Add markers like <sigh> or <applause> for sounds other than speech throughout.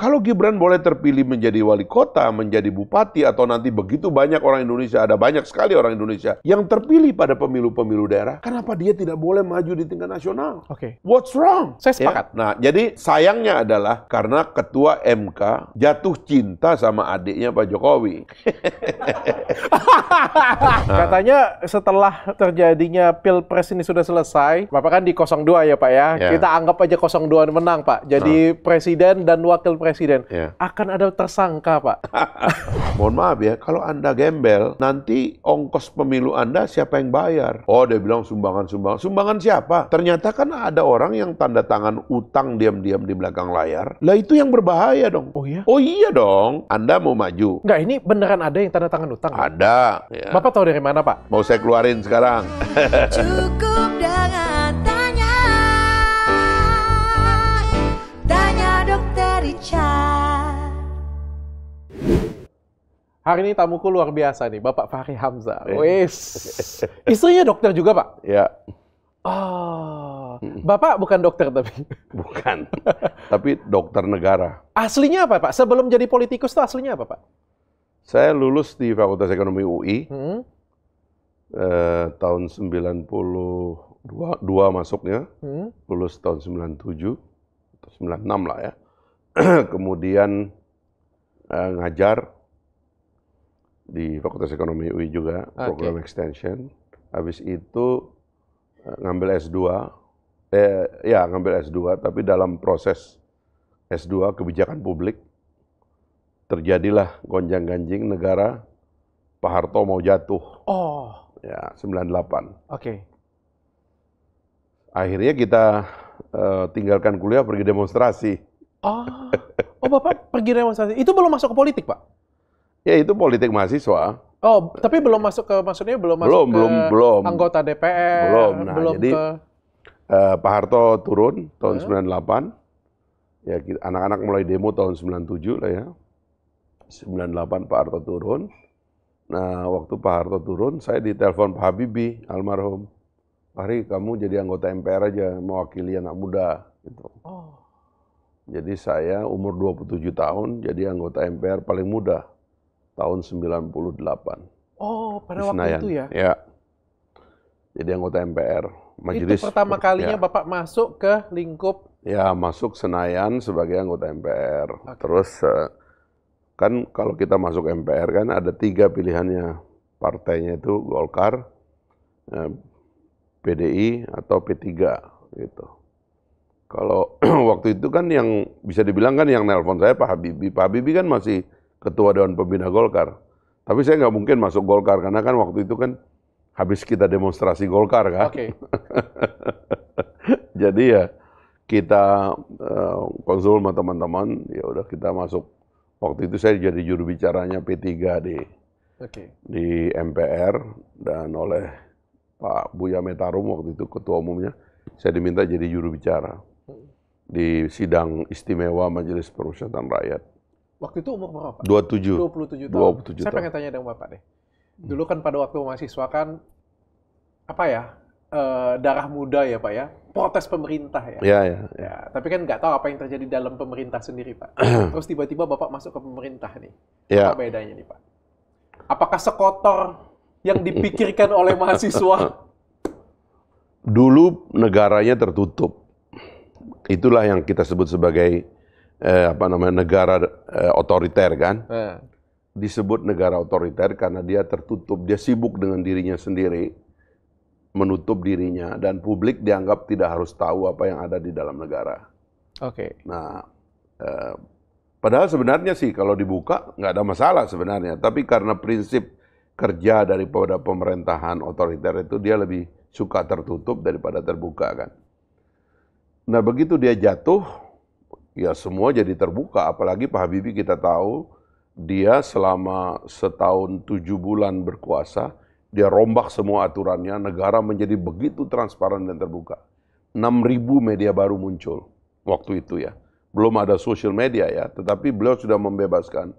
Kalau Gibran boleh terpilih menjadi wali kota, menjadi bupati, atau nanti begitu banyak orang Indonesia, ada banyak sekali orang Indonesia yang terpilih pada pemilu-pemilu daerah, kenapa dia tidak boleh maju di tingkat nasional? Oke. Okay. What's wrong? Saya ya. sepakat. Ya? Nah, jadi sayangnya adalah karena ketua MK jatuh cinta sama adiknya Pak Jokowi. nah. <laughs> Katanya setelah terjadinya Pilpres ini sudah selesai, Bapak kan di 02 ya Pak ya, ya. kita anggap aja 02 menang Pak. Jadi nah. presiden dan wakil presiden presiden. Ya. Akan ada tersangka, Pak. <laughs> Mohon maaf ya, kalau Anda gembel, nanti ongkos pemilu Anda siapa yang bayar? Oh, dia bilang sumbangan-sumbangan. Sumbangan siapa? Ternyata kan ada orang yang tanda tangan utang diam-diam di belakang layar. Lah itu yang berbahaya dong. Oh iya? Oh iya dong. Anda mau maju. Nggak, ini beneran ada yang tanda tangan utang? Ada. Ya. Bapak tahu dari mana, Pak? Mau saya keluarin sekarang. <laughs> Cukup Hari ini tamuku luar biasa nih, Bapak Fahri Hamzah. Eh. Wes. <laughs> Istrinya dokter juga, Pak? Ya. Oh, Bapak bukan dokter tapi? <laughs> Bukan, tapi dokter negara. Aslinya apa Pak? Sebelum jadi politikus tuh aslinya apa Pak? Saya lulus di Fakultas Ekonomi UI, hmm? eh, tahun 92 dua masuknya, hmm? lulus tahun 97, atau 96 lah ya. <clears throat> Kemudian eh, ngajar, di Fakultas Ekonomi UI juga, program extension. Habis itu eh, ngambil S2, eh, ya ngambil S2, tapi dalam proses S2 kebijakan publik, terjadilah gonjang-ganjing negara, Pak Harto mau jatuh. Oh. Ya, 98. Oke. Okay. Akhirnya kita uh, tinggalkan kuliah pergi demonstrasi. Oh. Oh, Bapak pergi demonstrasi. Itu belum masuk ke politik, Pak? Ya itu politik mahasiswa. Oh, tapi belum masuk ke maksudnya belum, belum masuk belum, ke belum, anggota DPR. Belum. Nah, belum jadi ke... uh, Pak Harto turun tahun uh. Hmm? 98. Ya anak-anak mulai demo tahun 97 lah ya. 98 Pak Harto turun. Nah, waktu Pak Harto turun, saya ditelepon Pak Habibie almarhum. Hari kamu jadi anggota MPR aja mewakili anak muda gitu. Oh. Jadi saya umur 27 tahun jadi anggota MPR paling muda tahun 98. Oh, pada waktu itu ya? Ya. Jadi anggota MPR. Majelis itu pertama kalinya ya. Bapak masuk ke lingkup? Ya, masuk Senayan sebagai anggota MPR. Okay. Terus, eh, kan kalau kita masuk MPR kan ada tiga pilihannya. Partainya itu Golkar, eh, PDI, atau P3 gitu. Kalau <clears throat> waktu itu kan yang bisa dibilang kan yang nelpon saya Pak Habibie. Pak Habibie kan masih ketua Dewan Pembina Golkar. Tapi saya nggak mungkin masuk Golkar karena kan waktu itu kan habis kita demonstrasi Golkar kan. Okay. <laughs> Jadi ya kita eh, konsul sama teman-teman, ya udah kita masuk. Waktu itu saya jadi juru bicaranya P3 di okay. di MPR dan oleh Pak Buya Metarum waktu itu ketua umumnya, saya diminta jadi juru bicara di sidang istimewa Majelis Permusyawaratan Rakyat Waktu itu umur berapa? 27. 27 tahun. 27 Saya tahun. pengen tanya dengan Bapak deh. Hmm. Dulu kan pada waktu mahasiswa kan, apa ya, e, darah muda ya Pak ya, protes pemerintah ya. Iya, iya. Ya. ya, tapi kan nggak tahu apa yang terjadi dalam pemerintah sendiri Pak. <clears throat> Terus tiba-tiba Bapak masuk ke pemerintah nih. Ya. Apa bedanya nih Pak? Apakah sekotor yang dipikirkan oleh mahasiswa? <laughs> Dulu negaranya tertutup. Itulah yang kita sebut sebagai eh, apa namanya negara eh, otoriter kan. Eh. Disebut negara otoriter karena dia tertutup, dia sibuk dengan dirinya sendiri, menutup dirinya dan publik dianggap tidak harus tahu apa yang ada di dalam negara. Oke. Okay. Nah, eh, padahal sebenarnya sih kalau dibuka nggak ada masalah sebenarnya, tapi karena prinsip kerja daripada pemerintahan otoriter itu dia lebih suka tertutup daripada terbuka kan. Nah begitu dia jatuh, ya semua jadi terbuka. Apalagi Pak Habibie kita tahu dia selama setahun tujuh bulan berkuasa, dia rombak semua aturannya, negara menjadi begitu transparan dan terbuka. 6.000 media baru muncul waktu itu ya. Belum ada social media ya, tetapi beliau sudah membebaskan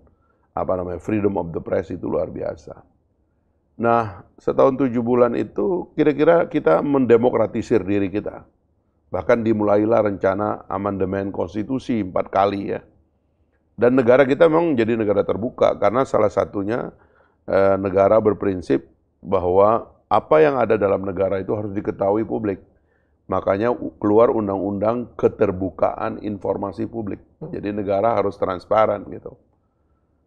apa namanya freedom of the press itu luar biasa. Nah, setahun tujuh bulan itu kira-kira kita mendemokratisir diri kita Bahkan dimulailah rencana amandemen konstitusi empat kali ya. Dan negara kita memang jadi negara terbuka karena salah satunya eh, negara berprinsip bahwa apa yang ada dalam negara itu harus diketahui publik. Makanya keluar undang-undang keterbukaan informasi publik. Jadi negara harus transparan gitu.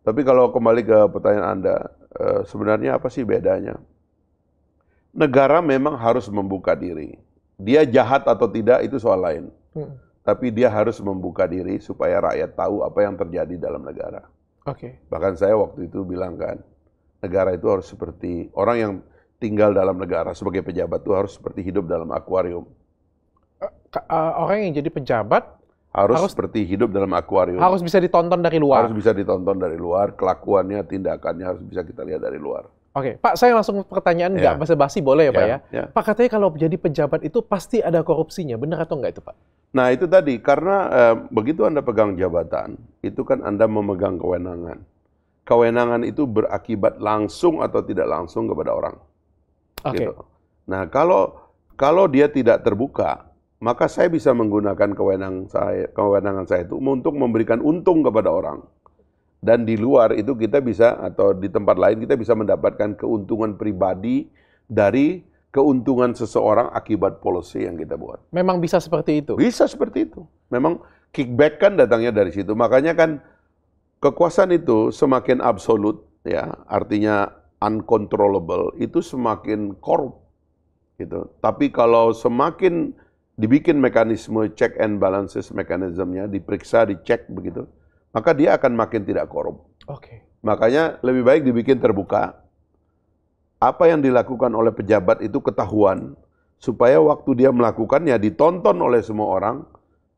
Tapi kalau kembali ke pertanyaan Anda, eh, sebenarnya apa sih bedanya? Negara memang harus membuka diri dia jahat atau tidak itu soal lain. Hmm. Tapi dia harus membuka diri supaya rakyat tahu apa yang terjadi dalam negara. Oke. Okay. Bahkan saya waktu itu bilang kan, negara itu harus seperti orang yang tinggal dalam negara sebagai pejabat itu harus seperti hidup dalam akuarium. Eh, eh, orang yang jadi pejabat harus, harus seperti hidup dalam akuarium. Harus bisa ditonton dari luar. Harus bisa ditonton dari luar, kelakuannya, tindakannya harus bisa kita lihat dari luar. Oke, okay. Pak, saya langsung pertanyaan nggak yeah. basa-basi boleh ya, Pak ya? Yeah. Ya. Pak katanya kalau jadi pejabat itu pasti ada korupsinya, benar atau nggak itu, Pak? Nah itu tadi karena eh, begitu anda pegang jabatan, itu kan anda memegang kewenangan. Kewenangan itu berakibat langsung atau tidak langsung kepada orang. Oke. Okay. Gitu. Nah kalau kalau dia tidak terbuka, maka saya bisa menggunakan kewenangan saya, kewenangan saya itu untuk memberikan untung kepada orang dan di luar itu kita bisa atau di tempat lain kita bisa mendapatkan keuntungan pribadi dari keuntungan seseorang akibat policy yang kita buat. Memang bisa seperti itu. Bisa seperti itu. Memang kickback kan datangnya dari situ. Makanya kan kekuasaan itu semakin absolut ya, artinya uncontrollable itu semakin korup gitu. Tapi kalau semakin dibikin mekanisme check and balances mekanismenya diperiksa, dicek begitu, maka dia akan makin tidak korup. Oke. Okay. Makanya lebih baik dibikin terbuka. Apa yang dilakukan oleh pejabat itu ketahuan supaya waktu dia melakukannya ditonton oleh semua orang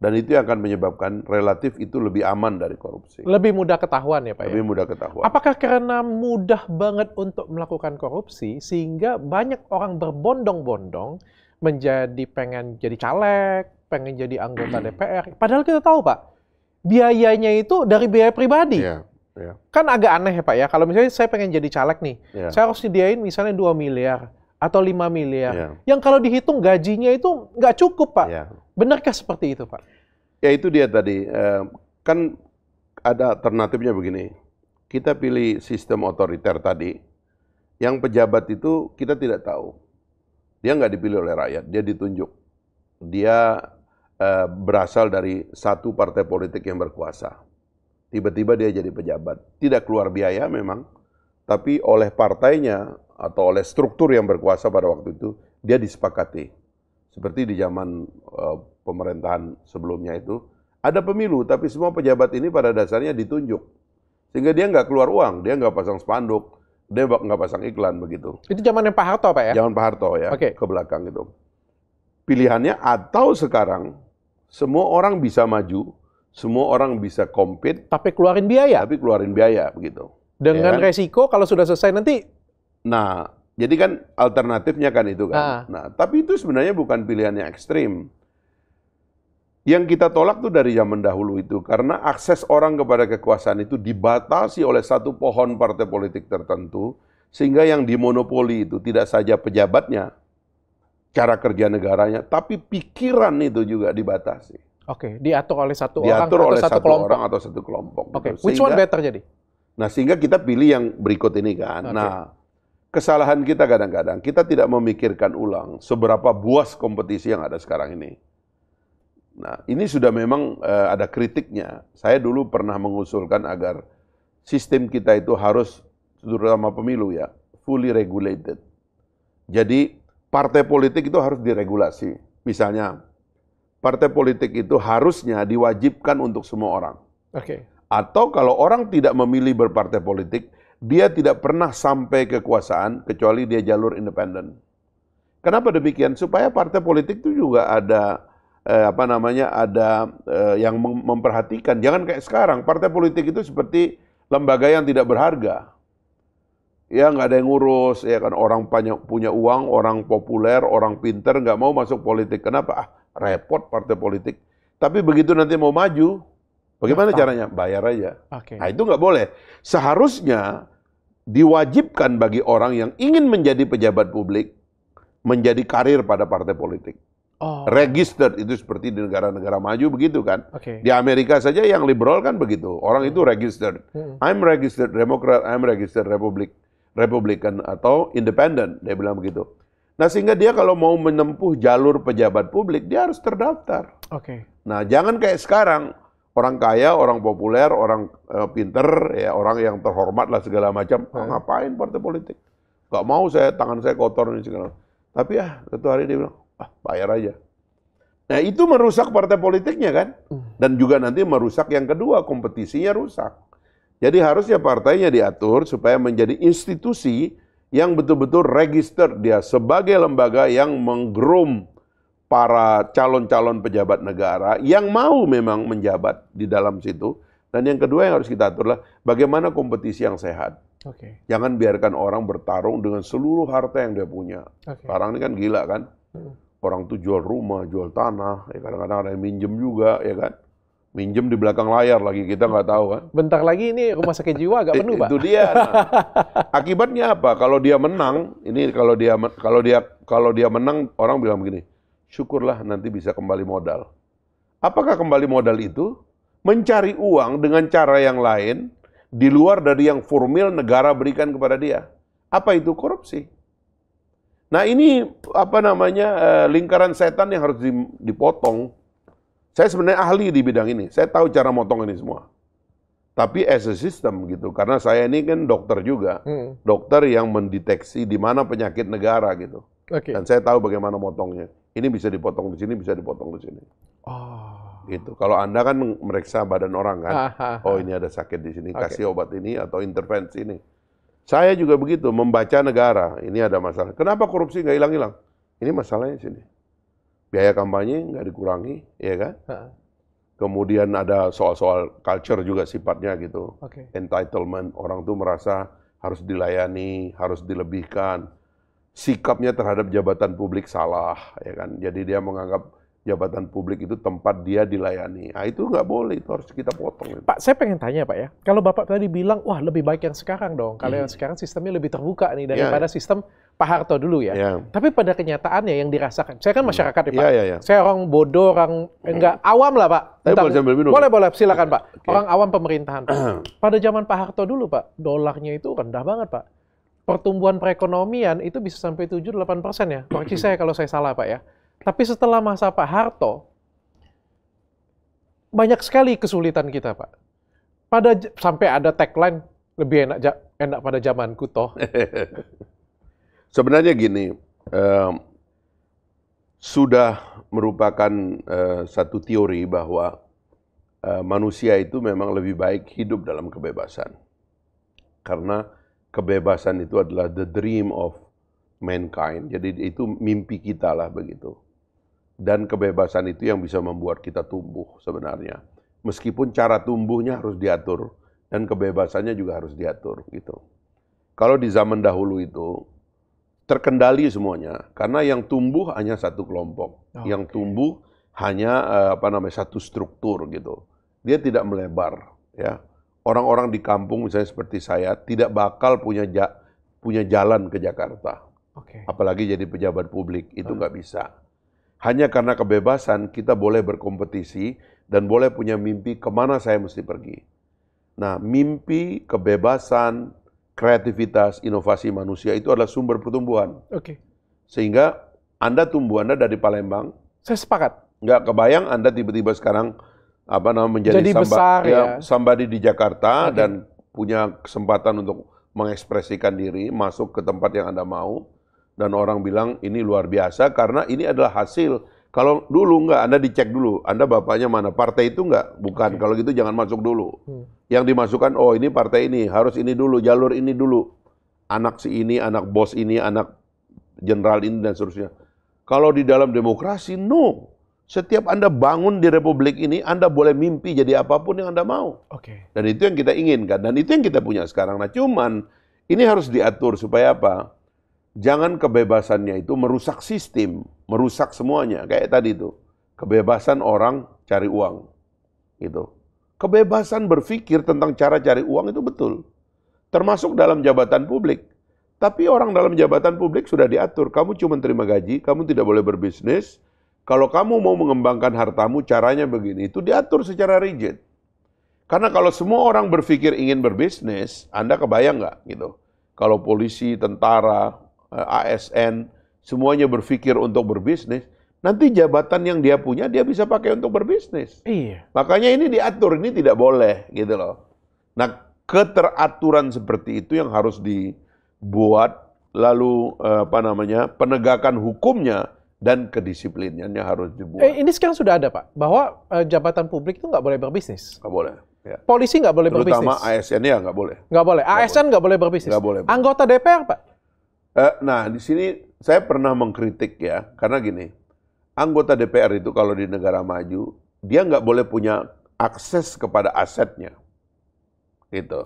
dan itu yang akan menyebabkan relatif itu lebih aman dari korupsi. Lebih mudah ketahuan ya Pak ya? Lebih ya? mudah ketahuan. Apakah karena mudah banget untuk melakukan korupsi sehingga banyak orang berbondong-bondong menjadi pengen jadi caleg, pengen jadi anggota <clears throat> DPR. Padahal kita tahu Pak, biayanya itu dari biaya pribadi. Yeah. Yeah. Kan agak aneh ya Pak ya, kalau misalnya saya pengen jadi caleg nih, yeah. saya harus sediain misalnya 2 miliar atau 5 miliar. Yeah. Yang kalau dihitung gajinya itu nggak cukup Pak. Yeah. Benarkah seperti itu Pak? Ya itu dia tadi, eh, kan ada alternatifnya begini, kita pilih sistem otoriter tadi, yang pejabat itu kita tidak tahu. Dia nggak dipilih oleh rakyat, dia ditunjuk. Dia eh, berasal dari satu partai politik yang berkuasa. Tiba-tiba dia jadi pejabat. Tidak keluar biaya memang, tapi oleh partainya atau oleh struktur yang berkuasa pada waktu itu, dia disepakati. Seperti di zaman eh, pemerintahan sebelumnya itu, ada pemilu, tapi semua pejabat ini pada dasarnya ditunjuk. Sehingga dia nggak keluar uang, dia nggak pasang spanduk, dia nggak pasang iklan begitu. Itu zaman yang Pak Harto Pak ya? Zaman Pak Harto ya, okay. ke belakang gitu. Pilihannya atau sekarang semua orang bisa maju, semua orang bisa compete. Tapi keluarin biaya. Tapi keluarin biaya, begitu. Dengan ya kan? resiko kalau sudah selesai nanti. Nah, jadi kan alternatifnya kan itu kan. Ah. Nah, tapi itu sebenarnya bukan pilihan yang ekstrim. Yang kita tolak tuh dari zaman dahulu itu karena akses orang kepada kekuasaan itu dibatasi oleh satu pohon partai politik tertentu sehingga yang dimonopoli itu tidak saja pejabatnya cara kerja negaranya, tapi pikiran itu juga dibatasi. Oke, okay. diatur oleh satu diatur orang oleh atau satu, satu kelompok. orang atau satu kelompok. Oke, okay. gitu. which one better jadi? Nah, sehingga kita pilih yang berikut ini kan. Okay. Nah, kesalahan kita kadang-kadang kita tidak memikirkan ulang seberapa buas kompetisi yang ada sekarang ini. Nah, ini sudah memang uh, ada kritiknya. Saya dulu pernah mengusulkan agar sistem kita itu harus terutama pemilu ya, fully regulated. Jadi partai politik itu harus diregulasi. Misalnya, partai politik itu harusnya diwajibkan untuk semua orang. Oke. Okay. Atau kalau orang tidak memilih berpartai politik, dia tidak pernah sampai kekuasaan kecuali dia jalur independen. Kenapa demikian? Supaya partai politik itu juga ada eh, apa namanya ada eh, yang memperhatikan. Jangan kayak sekarang partai politik itu seperti lembaga yang tidak berharga ya nggak ada yang ngurus ya kan orang punya, punya uang orang populer orang pinter nggak mau masuk politik kenapa ah repot partai politik tapi begitu nanti mau maju bagaimana Mata. caranya bayar aja okay. nah itu nggak boleh seharusnya diwajibkan bagi orang yang ingin menjadi pejabat publik menjadi karir pada partai politik Oh. Registered itu seperti di negara-negara maju begitu kan? Okay. Di Amerika saja yang liberal kan begitu. Orang hmm. itu registered. Hmm. I'm registered Democrat, I'm registered Republican. Republikan atau independen, dia bilang begitu. Nah sehingga dia kalau mau menempuh jalur pejabat publik dia harus terdaftar. Oke. Okay. Nah jangan kayak sekarang orang kaya, orang populer, orang uh, pinter, ya orang yang terhormat lah segala macam. Hmm. Ah, ngapain partai politik? Gak mau saya tangan saya kotor ini segala. Tapi ya ah, satu hari dia bilang ah bayar aja. Nah itu merusak partai politiknya kan, hmm. dan juga nanti merusak yang kedua kompetisinya rusak. Jadi harusnya partainya diatur supaya menjadi institusi yang betul-betul register dia sebagai lembaga yang menggerum para calon-calon pejabat negara yang mau memang menjabat di dalam situ. Dan yang kedua yang harus kita atur aturlah bagaimana kompetisi yang sehat. Okay. Jangan biarkan orang bertarung dengan seluruh harta yang dia punya. Okay. Sekarang ini kan gila kan. Hmm. Orang tuh jual rumah, jual tanah, ya kadang-kadang ada yang minjem juga, ya kan minjem di belakang layar lagi kita nggak tahu kan. Bentar lagi ini rumah sakit jiwa agak penuh, Pak. Itu dia. Nah. Akibatnya apa? Kalau dia menang, ini kalau dia kalau dia kalau dia menang orang bilang begini, syukurlah nanti bisa kembali modal. Apakah kembali modal itu? Mencari uang dengan cara yang lain di luar dari yang formal negara berikan kepada dia. Apa itu korupsi? Nah, ini apa namanya? Eh, lingkaran setan yang harus dipotong. Saya sebenarnya ahli di bidang ini. Saya tahu cara motong ini semua. Tapi as a system gitu, karena saya ini kan dokter juga, hmm. dokter yang mendeteksi di mana penyakit negara gitu. Okay. Dan saya tahu bagaimana motongnya. Ini bisa dipotong di sini, bisa dipotong di sini. Oh. Gitu. Kalau anda kan meriksa badan orang kan, ah, ah, oh ah. ini ada sakit di sini, okay. kasih obat ini atau intervensi ini. Saya juga begitu, membaca negara, ini ada masalah. Kenapa korupsi nggak hilang-hilang? Ini masalahnya sini biaya kampanye nggak dikurangi, ya kan? Ha. Kemudian ada soal-soal culture juga sifatnya gitu. Okay. Entitlement, orang tuh merasa harus dilayani, harus dilebihkan. Sikapnya terhadap jabatan publik salah, ya kan? Jadi dia menganggap jabatan publik itu tempat dia dilayani. Nah, itu nggak boleh, itu harus kita potong. Pak, saya pengen tanya Pak ya, kalau Bapak tadi bilang, wah lebih baik yang sekarang dong, kalau hmm. yang sekarang sistemnya lebih terbuka nih ya. daripada yeah. sistem Pak Harto dulu ya. Yeah. Tapi pada kenyataannya yang dirasakan, saya kan hmm. masyarakat ya Pak, yeah, yeah, yeah. saya orang bodoh, orang hmm. enggak awam lah Pak. Tentang, boleh minum. Boleh, boleh, silakan Pak. Okay. Orang awam pemerintahan. <clears throat> pada zaman Pak Harto dulu Pak, dolarnya itu rendah banget Pak. Pertumbuhan perekonomian itu bisa sampai 7-8 persen ya. Koreksi saya kalau saya salah Pak ya tapi setelah masa Pak Harto, banyak sekali kesulitan kita, Pak. Pada sampai ada tagline lebih enak enak pada zaman kuto. <laughs> Sebenarnya gini, eh, sudah merupakan eh, satu teori bahwa eh, manusia itu memang lebih baik hidup dalam kebebasan. Karena kebebasan itu adalah the dream of mankind. Jadi itu mimpi kita lah begitu. Dan kebebasan itu yang bisa membuat kita tumbuh sebenarnya. Meskipun cara tumbuhnya harus diatur dan kebebasannya juga harus diatur gitu. Kalau di zaman dahulu itu terkendali semuanya karena yang tumbuh hanya satu kelompok, oh, yang tumbuh hanya eh, apa namanya satu struktur gitu. Dia tidak melebar ya. Orang-orang di kampung misalnya seperti saya tidak bakal punya ja punya jalan ke Jakarta. Okay. Apalagi jadi pejabat publik itu nggak bisa. Hanya karena kebebasan kita boleh berkompetisi dan boleh punya mimpi kemana saya mesti pergi. Nah, mimpi, kebebasan, kreativitas, inovasi manusia itu adalah sumber pertumbuhan. Oke. Okay. Sehingga Anda tumbuh Anda dari Palembang. Saya sepakat. Nggak kebayang Anda tiba-tiba sekarang apa namanya menjadi Jadi besar, ya, ya. sambadi di Jakarta okay. dan punya kesempatan untuk mengekspresikan diri, masuk ke tempat yang Anda mau dan orang bilang ini luar biasa karena ini adalah hasil. Kalau dulu enggak, Anda dicek dulu. Anda bapaknya mana? Partai itu enggak? Bukan. Okay. Kalau gitu jangan masuk dulu. Hmm. Yang dimasukkan, oh ini partai ini, harus ini dulu, jalur ini dulu. Anak si ini, anak bos ini, anak jenderal ini, dan seterusnya. Kalau di dalam demokrasi, no. Setiap Anda bangun di republik ini, Anda boleh mimpi jadi apapun yang Anda mau. Oke. Okay. Dan itu yang kita inginkan. Dan itu yang kita punya sekarang. Nah cuman, ini harus diatur supaya apa? jangan kebebasannya itu merusak sistem, merusak semuanya. Kayak tadi itu, kebebasan orang cari uang. Gitu. Kebebasan berpikir tentang cara cari uang itu betul. Termasuk dalam jabatan publik. Tapi orang dalam jabatan publik sudah diatur, kamu cuma terima gaji, kamu tidak boleh berbisnis. Kalau kamu mau mengembangkan hartamu caranya begini, itu diatur secara rigid. Karena kalau semua orang berpikir ingin berbisnis, Anda kebayang nggak gitu? Kalau polisi, tentara, Eh, ASN, semuanya berpikir untuk berbisnis, nanti jabatan yang dia punya dia bisa pakai untuk berbisnis. Iya. Makanya ini diatur, ini tidak boleh gitu loh. Nah, keteraturan seperti itu yang harus dibuat lalu eh, apa namanya? penegakan hukumnya dan kedisiplinannya harus dibuat. Eh, ini sekarang sudah ada pak, bahwa eh, jabatan publik itu nggak boleh berbisnis. Nggak boleh. Ya. Polisi nggak boleh Terutama berbisnis. Terutama ASN ya nggak boleh. Nggak boleh. ASN nggak boleh. boleh berbisnis. Nggak boleh. Anggota DPR pak Uh, nah, di sini saya pernah mengkritik ya, karena gini, anggota DPR itu kalau di negara maju, dia nggak boleh punya akses kepada asetnya. Gitu.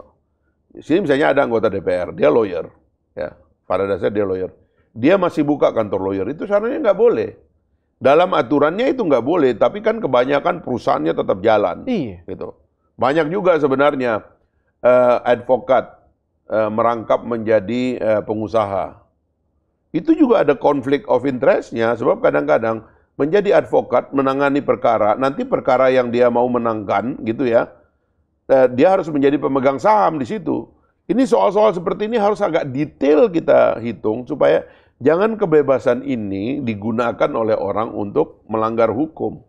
Di sini misalnya ada anggota DPR, dia lawyer. ya Pada dasarnya dia lawyer. Dia masih buka kantor lawyer, itu seharusnya nggak boleh. Dalam aturannya itu nggak boleh, tapi kan kebanyakan perusahaannya tetap jalan. Iya. Gitu. Banyak juga sebenarnya uh, advokat uh, merangkap menjadi uh, pengusaha itu juga ada konflik of interestnya sebab kadang-kadang menjadi advokat menangani perkara nanti perkara yang dia mau menangkan gitu ya eh, dia harus menjadi pemegang saham di situ ini soal-soal seperti ini harus agak detail kita hitung supaya jangan kebebasan ini digunakan oleh orang untuk melanggar hukum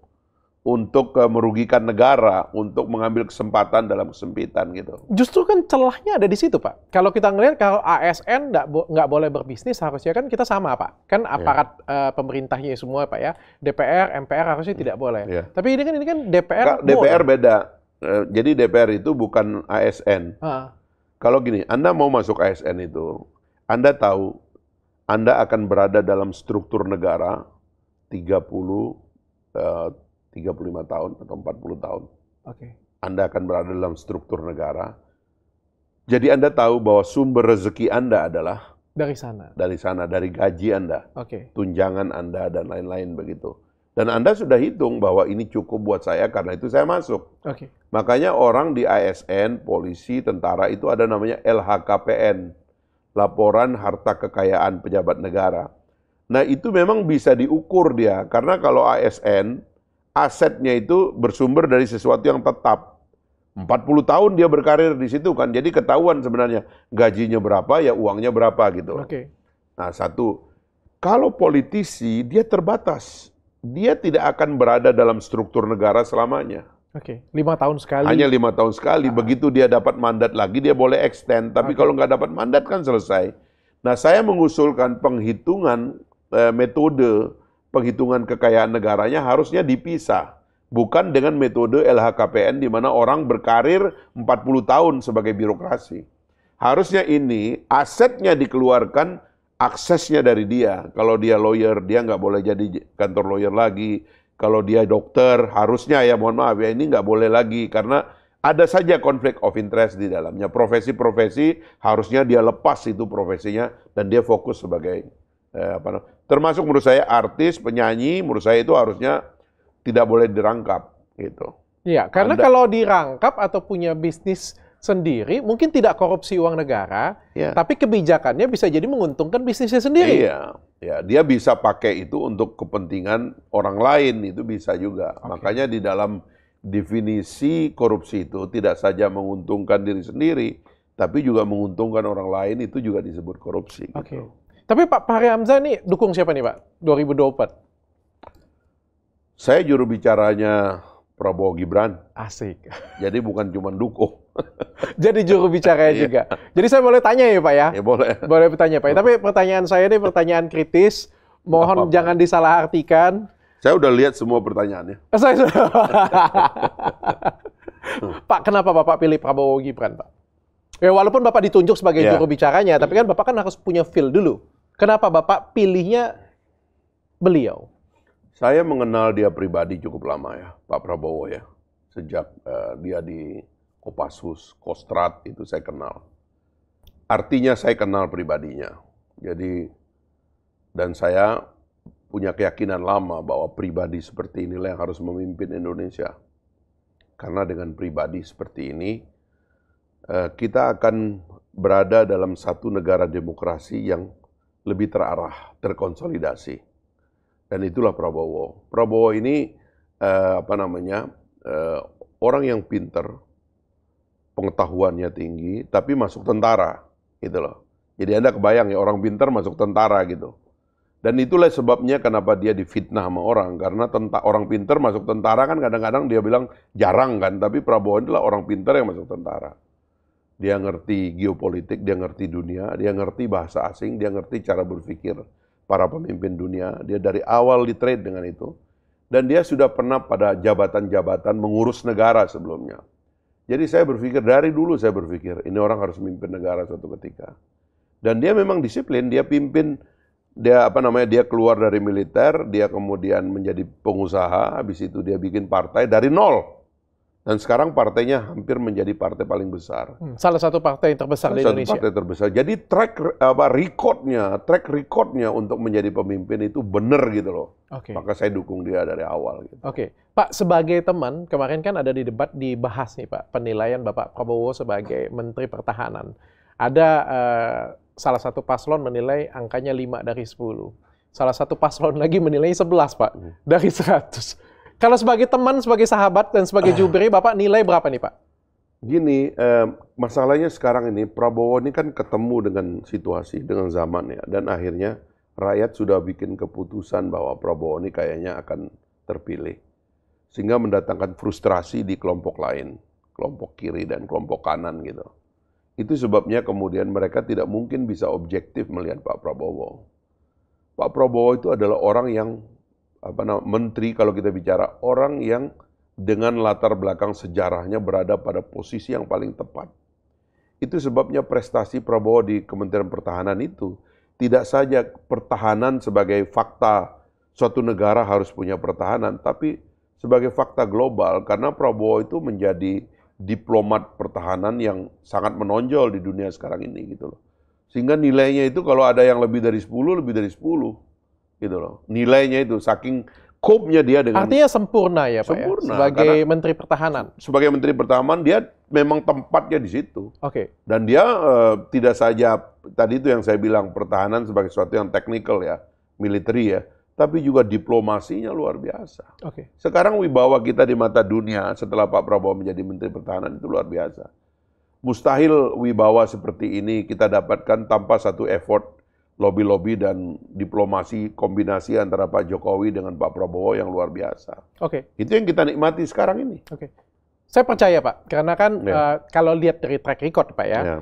untuk eh, merugikan negara, untuk mengambil kesempatan dalam kesempitan gitu. Justru kan celahnya ada di situ Pak. Kalau kita ngelihat kalau ASN nggak bo nggak boleh berbisnis harusnya kan kita sama Pak. Kan iya. aparat yeah. uh, pemerintahnya semua Pak ya, DPR, MPR harusnya hmm. tidak iya. boleh. Yeah. Tapi ini kan ini kan DPR. Kak, DPR beda. Uh, jadi DPR itu bukan ASN. Ha. Kalau gini, Anda mau masuk ASN itu, Anda tahu Anda akan berada dalam struktur negara 30 uh, 35 tahun atau 40 tahun. Okay. Anda akan berada dalam struktur negara. Jadi Anda tahu bahwa sumber rezeki Anda adalah dari sana. Dari sana, dari gaji Anda. Okay. Tunjangan Anda dan lain-lain begitu. Dan Anda sudah hitung bahwa ini cukup buat saya karena itu saya masuk. Okay. Makanya orang di ASN, polisi, tentara itu ada namanya LHKPN. Laporan harta kekayaan pejabat negara. Nah, itu memang bisa diukur dia karena kalau ASN asetnya itu bersumber dari sesuatu yang tetap. 40 tahun dia berkarir di situ kan, jadi ketahuan sebenarnya gajinya berapa ya uangnya berapa gitu. Oke. Nah satu, kalau politisi dia terbatas, dia tidak akan berada dalam struktur negara selamanya. Oke, lima tahun sekali. Hanya lima tahun sekali. Ah. Begitu dia dapat mandat lagi, dia boleh extend. Tapi okay. kalau nggak dapat mandat kan selesai. Nah, saya mengusulkan penghitungan eh, metode penghitungan kekayaan negaranya harusnya dipisah. Bukan dengan metode LHKPN di mana orang berkarir 40 tahun sebagai birokrasi. Harusnya ini asetnya dikeluarkan aksesnya dari dia. Kalau dia lawyer, dia nggak boleh jadi kantor lawyer lagi. Kalau dia dokter, harusnya ya mohon maaf ya ini nggak boleh lagi karena ada saja konflik of interest di dalamnya. Profesi-profesi harusnya dia lepas itu profesinya dan dia fokus sebagai eh, apa Termasuk menurut saya artis, penyanyi, menurut saya itu harusnya tidak boleh dirangkap gitu. Iya, karena Anda, kalau dirangkap atau punya bisnis sendiri mungkin tidak korupsi uang negara, ya. tapi kebijakannya bisa jadi menguntungkan bisnisnya sendiri. Iya, ya dia bisa pakai itu untuk kepentingan orang lain itu bisa juga. Okay. Makanya di dalam definisi korupsi itu tidak saja menguntungkan diri sendiri, tapi juga menguntungkan orang lain itu juga disebut korupsi. Gitu. Oke. Okay. Tapi Pak Fahri Hamzah nih dukung siapa nih Pak 2024? Saya juru bicaranya Prabowo Gibran. Asik. Jadi bukan cuma dukung. <laughs> Jadi juru bicaranya <laughs> iya. juga. Jadi saya boleh tanya ya Pak ya? Ya boleh. Boleh bertanya Pak. Tapi pertanyaan saya ini pertanyaan kritis. Mohon Apa -apa. jangan disalahartikan. Saya udah lihat semua pertanyaannya. <laughs> Saya Pak, kenapa Bapak pilih Prabowo Gibran Pak? Ya walaupun Bapak ditunjuk sebagai yeah. juru bicaranya, tapi kan iya. Bapak kan harus punya feel dulu. Kenapa Bapak pilihnya beliau? Saya mengenal dia pribadi cukup lama ya, Pak Prabowo ya. Sejak uh, dia di Kopassus, Kostrat itu saya kenal. Artinya saya kenal pribadinya. Jadi dan saya punya keyakinan lama bahwa pribadi seperti inilah yang harus memimpin Indonesia. Karena dengan pribadi seperti ini eh, kita akan berada dalam satu negara demokrasi yang lebih terarah, terkonsolidasi. Dan itulah Prabowo. Prabowo ini eh, apa namanya eh, orang yang pinter, pengetahuannya tinggi, tapi masuk tentara, gitu loh. Jadi anda kebayang ya orang pinter masuk tentara gitu. Dan itulah sebabnya kenapa dia difitnah sama orang karena tenta, orang pinter masuk tentara kan kadang-kadang dia bilang jarang kan, tapi Prabowo adalah orang pinter yang masuk tentara. Dia ngerti geopolitik, dia ngerti dunia, dia ngerti bahasa asing, dia ngerti cara berpikir para pemimpin dunia. Dia dari awal di trade dengan itu. Dan dia sudah pernah pada jabatan-jabatan mengurus negara sebelumnya. Jadi saya berpikir, dari dulu saya berpikir, ini orang harus memimpin negara suatu ketika. Dan dia memang disiplin, dia pimpin dia apa namanya dia keluar dari militer, dia kemudian menjadi pengusaha, habis itu dia bikin partai dari nol. Dan sekarang partainya hampir menjadi partai paling besar. Hmm, salah satu partai yang terbesar salah di Indonesia. Salah Satu partai terbesar. Jadi track apa recordnya, track recordnya untuk menjadi pemimpin itu benar gitu loh. Okay. Maka saya dukung dia dari awal. Gitu. Oke, okay. Pak sebagai teman kemarin kan ada di debat dibahas nih Pak penilaian Bapak Prabowo sebagai Menteri Pertahanan. Ada uh, salah satu paslon menilai angkanya 5 dari 10. Salah satu paslon lagi menilai 11 Pak hmm. dari 100 kalau sebagai teman, sebagai sahabat, dan sebagai jubri, Bapak nilai berapa nih Pak? Gini, eh, masalahnya sekarang ini Prabowo ini kan ketemu dengan situasi, dengan zaman ya. Dan akhirnya rakyat sudah bikin keputusan bahwa Prabowo ini kayaknya akan terpilih. Sehingga mendatangkan frustrasi di kelompok lain, kelompok kiri dan kelompok kanan gitu. Itu sebabnya kemudian mereka tidak mungkin bisa objektif melihat Pak Prabowo. Pak Prabowo itu adalah orang yang apa namanya menteri kalau kita bicara orang yang dengan latar belakang sejarahnya berada pada posisi yang paling tepat. Itu sebabnya prestasi Prabowo di Kementerian Pertahanan itu tidak saja pertahanan sebagai fakta suatu negara harus punya pertahanan, tapi sebagai fakta global karena Prabowo itu menjadi diplomat pertahanan yang sangat menonjol di dunia sekarang ini gitu loh. Sehingga nilainya itu kalau ada yang lebih dari 10, lebih dari 10 gitu loh. Nilainya itu saking kopnya dia dengan Artinya sempurna ya Pak ya, sempurna, ya? Sebagai Menteri Pertahanan. Sebagai Menteri Pertahanan dia memang tempatnya di situ. Oke. Okay. Dan dia uh, tidak saja tadi itu yang saya bilang pertahanan sebagai sesuatu yang teknikal ya, militer ya, tapi juga diplomasinya luar biasa. Oke. Okay. Sekarang wibawa kita di mata dunia setelah Pak Prabowo menjadi Menteri Pertahanan itu luar biasa. Mustahil wibawa seperti ini kita dapatkan tanpa satu effort lobby-lobby dan diplomasi kombinasi antara Pak Jokowi dengan Pak Prabowo yang luar biasa. Oke. Okay. Itu yang kita nikmati sekarang ini. Oke. Okay. Saya percaya Pak, karena kan yeah. Ya. uh, kalau lihat dari track record Pak ya, yeah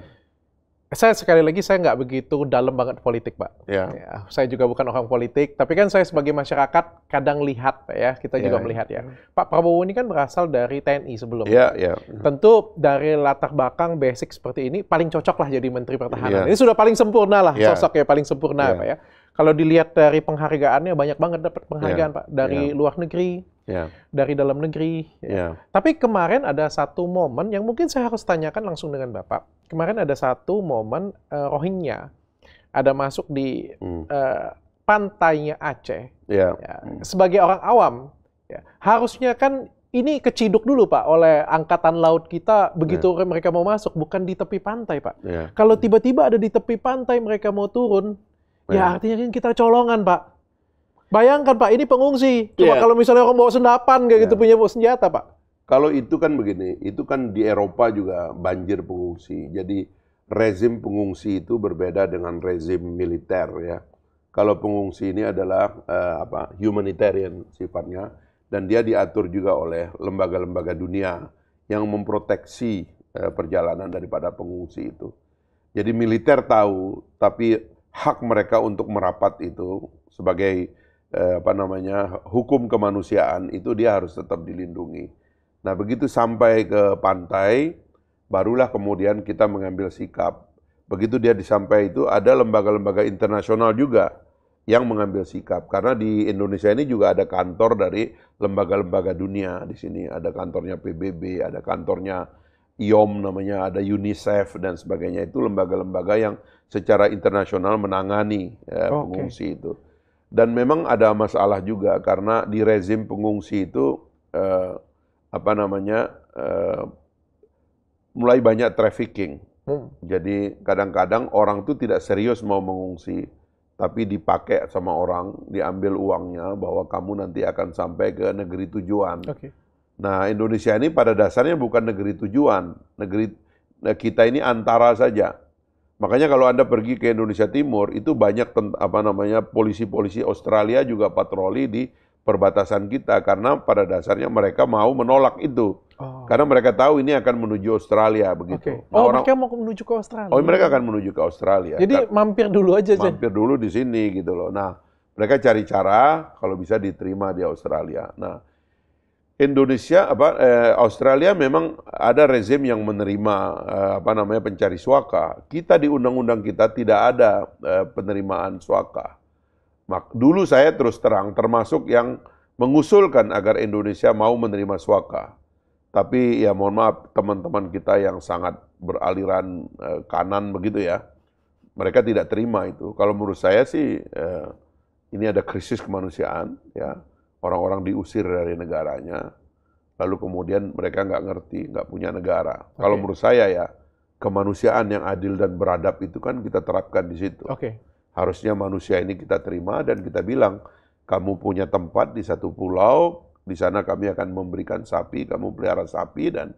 saya sekali lagi saya nggak begitu dalam banget politik, Pak. Yeah. Ya, saya juga bukan orang politik, tapi kan saya sebagai masyarakat kadang lihat, Pak ya, kita yeah, juga iya. melihat ya. Pak Prabowo ini kan berasal dari TNI sebelumnya. Yeah, yeah. Tentu dari latar belakang basic seperti ini paling cocok lah jadi Menteri Pertahanan. Yeah. Ini sudah paling sempurna lah yeah. sosok ya paling sempurna, yeah. Pak ya. Kalau dilihat dari penghargaannya banyak banget dapat penghargaan, yeah. Pak, dari yeah. luar negeri, yeah. dari dalam negeri. Yeah. Yeah. Tapi kemarin ada satu momen yang mungkin saya harus tanyakan langsung dengan Bapak. Kemarin ada satu momen uh, Rohingya ada masuk di mm. uh, pantainya Aceh. Yeah. Ya. Sebagai orang awam, ya, harusnya kan ini keciduk dulu Pak oleh angkatan laut kita begitu yeah. mereka mau masuk bukan di tepi pantai Pak. Yeah. Kalau tiba-tiba ada di tepi pantai mereka mau turun, ya, ya. artinya kan kita colongan Pak. Bayangkan Pak, ini pengungsi. Coba yeah. kalau misalnya orang bawa senapan, kayak yeah. gitu iya. punya bawa senjata Pak. Kalau itu kan begini, itu kan di Eropa juga banjir pengungsi. Jadi rezim pengungsi itu berbeda dengan rezim militer ya. Kalau pengungsi ini adalah uh, apa humanitarian sifatnya dan dia diatur juga oleh lembaga-lembaga dunia yang memproteksi uh, perjalanan daripada pengungsi itu. Jadi militer tahu, tapi hak mereka untuk merapat itu sebagai eh, apa namanya hukum kemanusiaan itu dia harus tetap dilindungi. Nah begitu sampai ke pantai, barulah kemudian kita mengambil sikap. Begitu dia disampai itu ada lembaga-lembaga internasional juga yang mengambil sikap karena di Indonesia ini juga ada kantor dari lembaga-lembaga dunia di sini ada kantornya PBB, ada kantornya IOM namanya, ada UNICEF dan sebagainya itu lembaga-lembaga yang secara internasional menangani ya, pengungsi okay. itu. Dan memang ada masalah juga karena di rezim pengungsi itu eh, apa namanya eh, mulai banyak trafficking. Hmm. Jadi kadang-kadang orang itu tidak serius mau mengungsi, tapi dipakai sama orang, diambil uangnya bahwa kamu nanti akan sampai ke negeri tujuan. Okay. Nah Indonesia ini pada dasarnya bukan negeri tujuan, negeri eh, kita ini antara saja Makanya kalau Anda pergi ke Indonesia Timur, itu banyak apa namanya polisi-polisi Australia juga patroli di perbatasan kita karena pada dasarnya mereka mau menolak itu. Oh. Karena mereka tahu ini akan menuju Australia begitu. Okay. Nah, oh, orang, mereka mau menuju ke Australia. Oh, mereka akan menuju ke Australia. Jadi mampir dulu aja Mampir dulu di sini gitu loh. Nah, mereka cari cara kalau bisa diterima di Australia. Nah, Indonesia apa eh, Australia memang ada rezim yang menerima eh, apa namanya pencari suaka. Kita di undang-undang kita tidak ada eh, penerimaan suaka. Mak, dulu saya terus terang termasuk yang mengusulkan agar Indonesia mau menerima suaka. Tapi ya mohon maaf teman-teman kita yang sangat beraliran eh, kanan begitu ya. Mereka tidak terima itu. Kalau menurut saya sih eh, ini ada krisis kemanusiaan ya orang-orang diusir dari negaranya, lalu kemudian mereka nggak ngerti, nggak punya negara. Okay. Kalau menurut saya ya, kemanusiaan yang adil dan beradab itu kan kita terapkan di situ. Okay. Harusnya manusia ini kita terima dan kita bilang, kamu punya tempat di satu pulau, di sana kami akan memberikan sapi, kamu pelihara sapi dan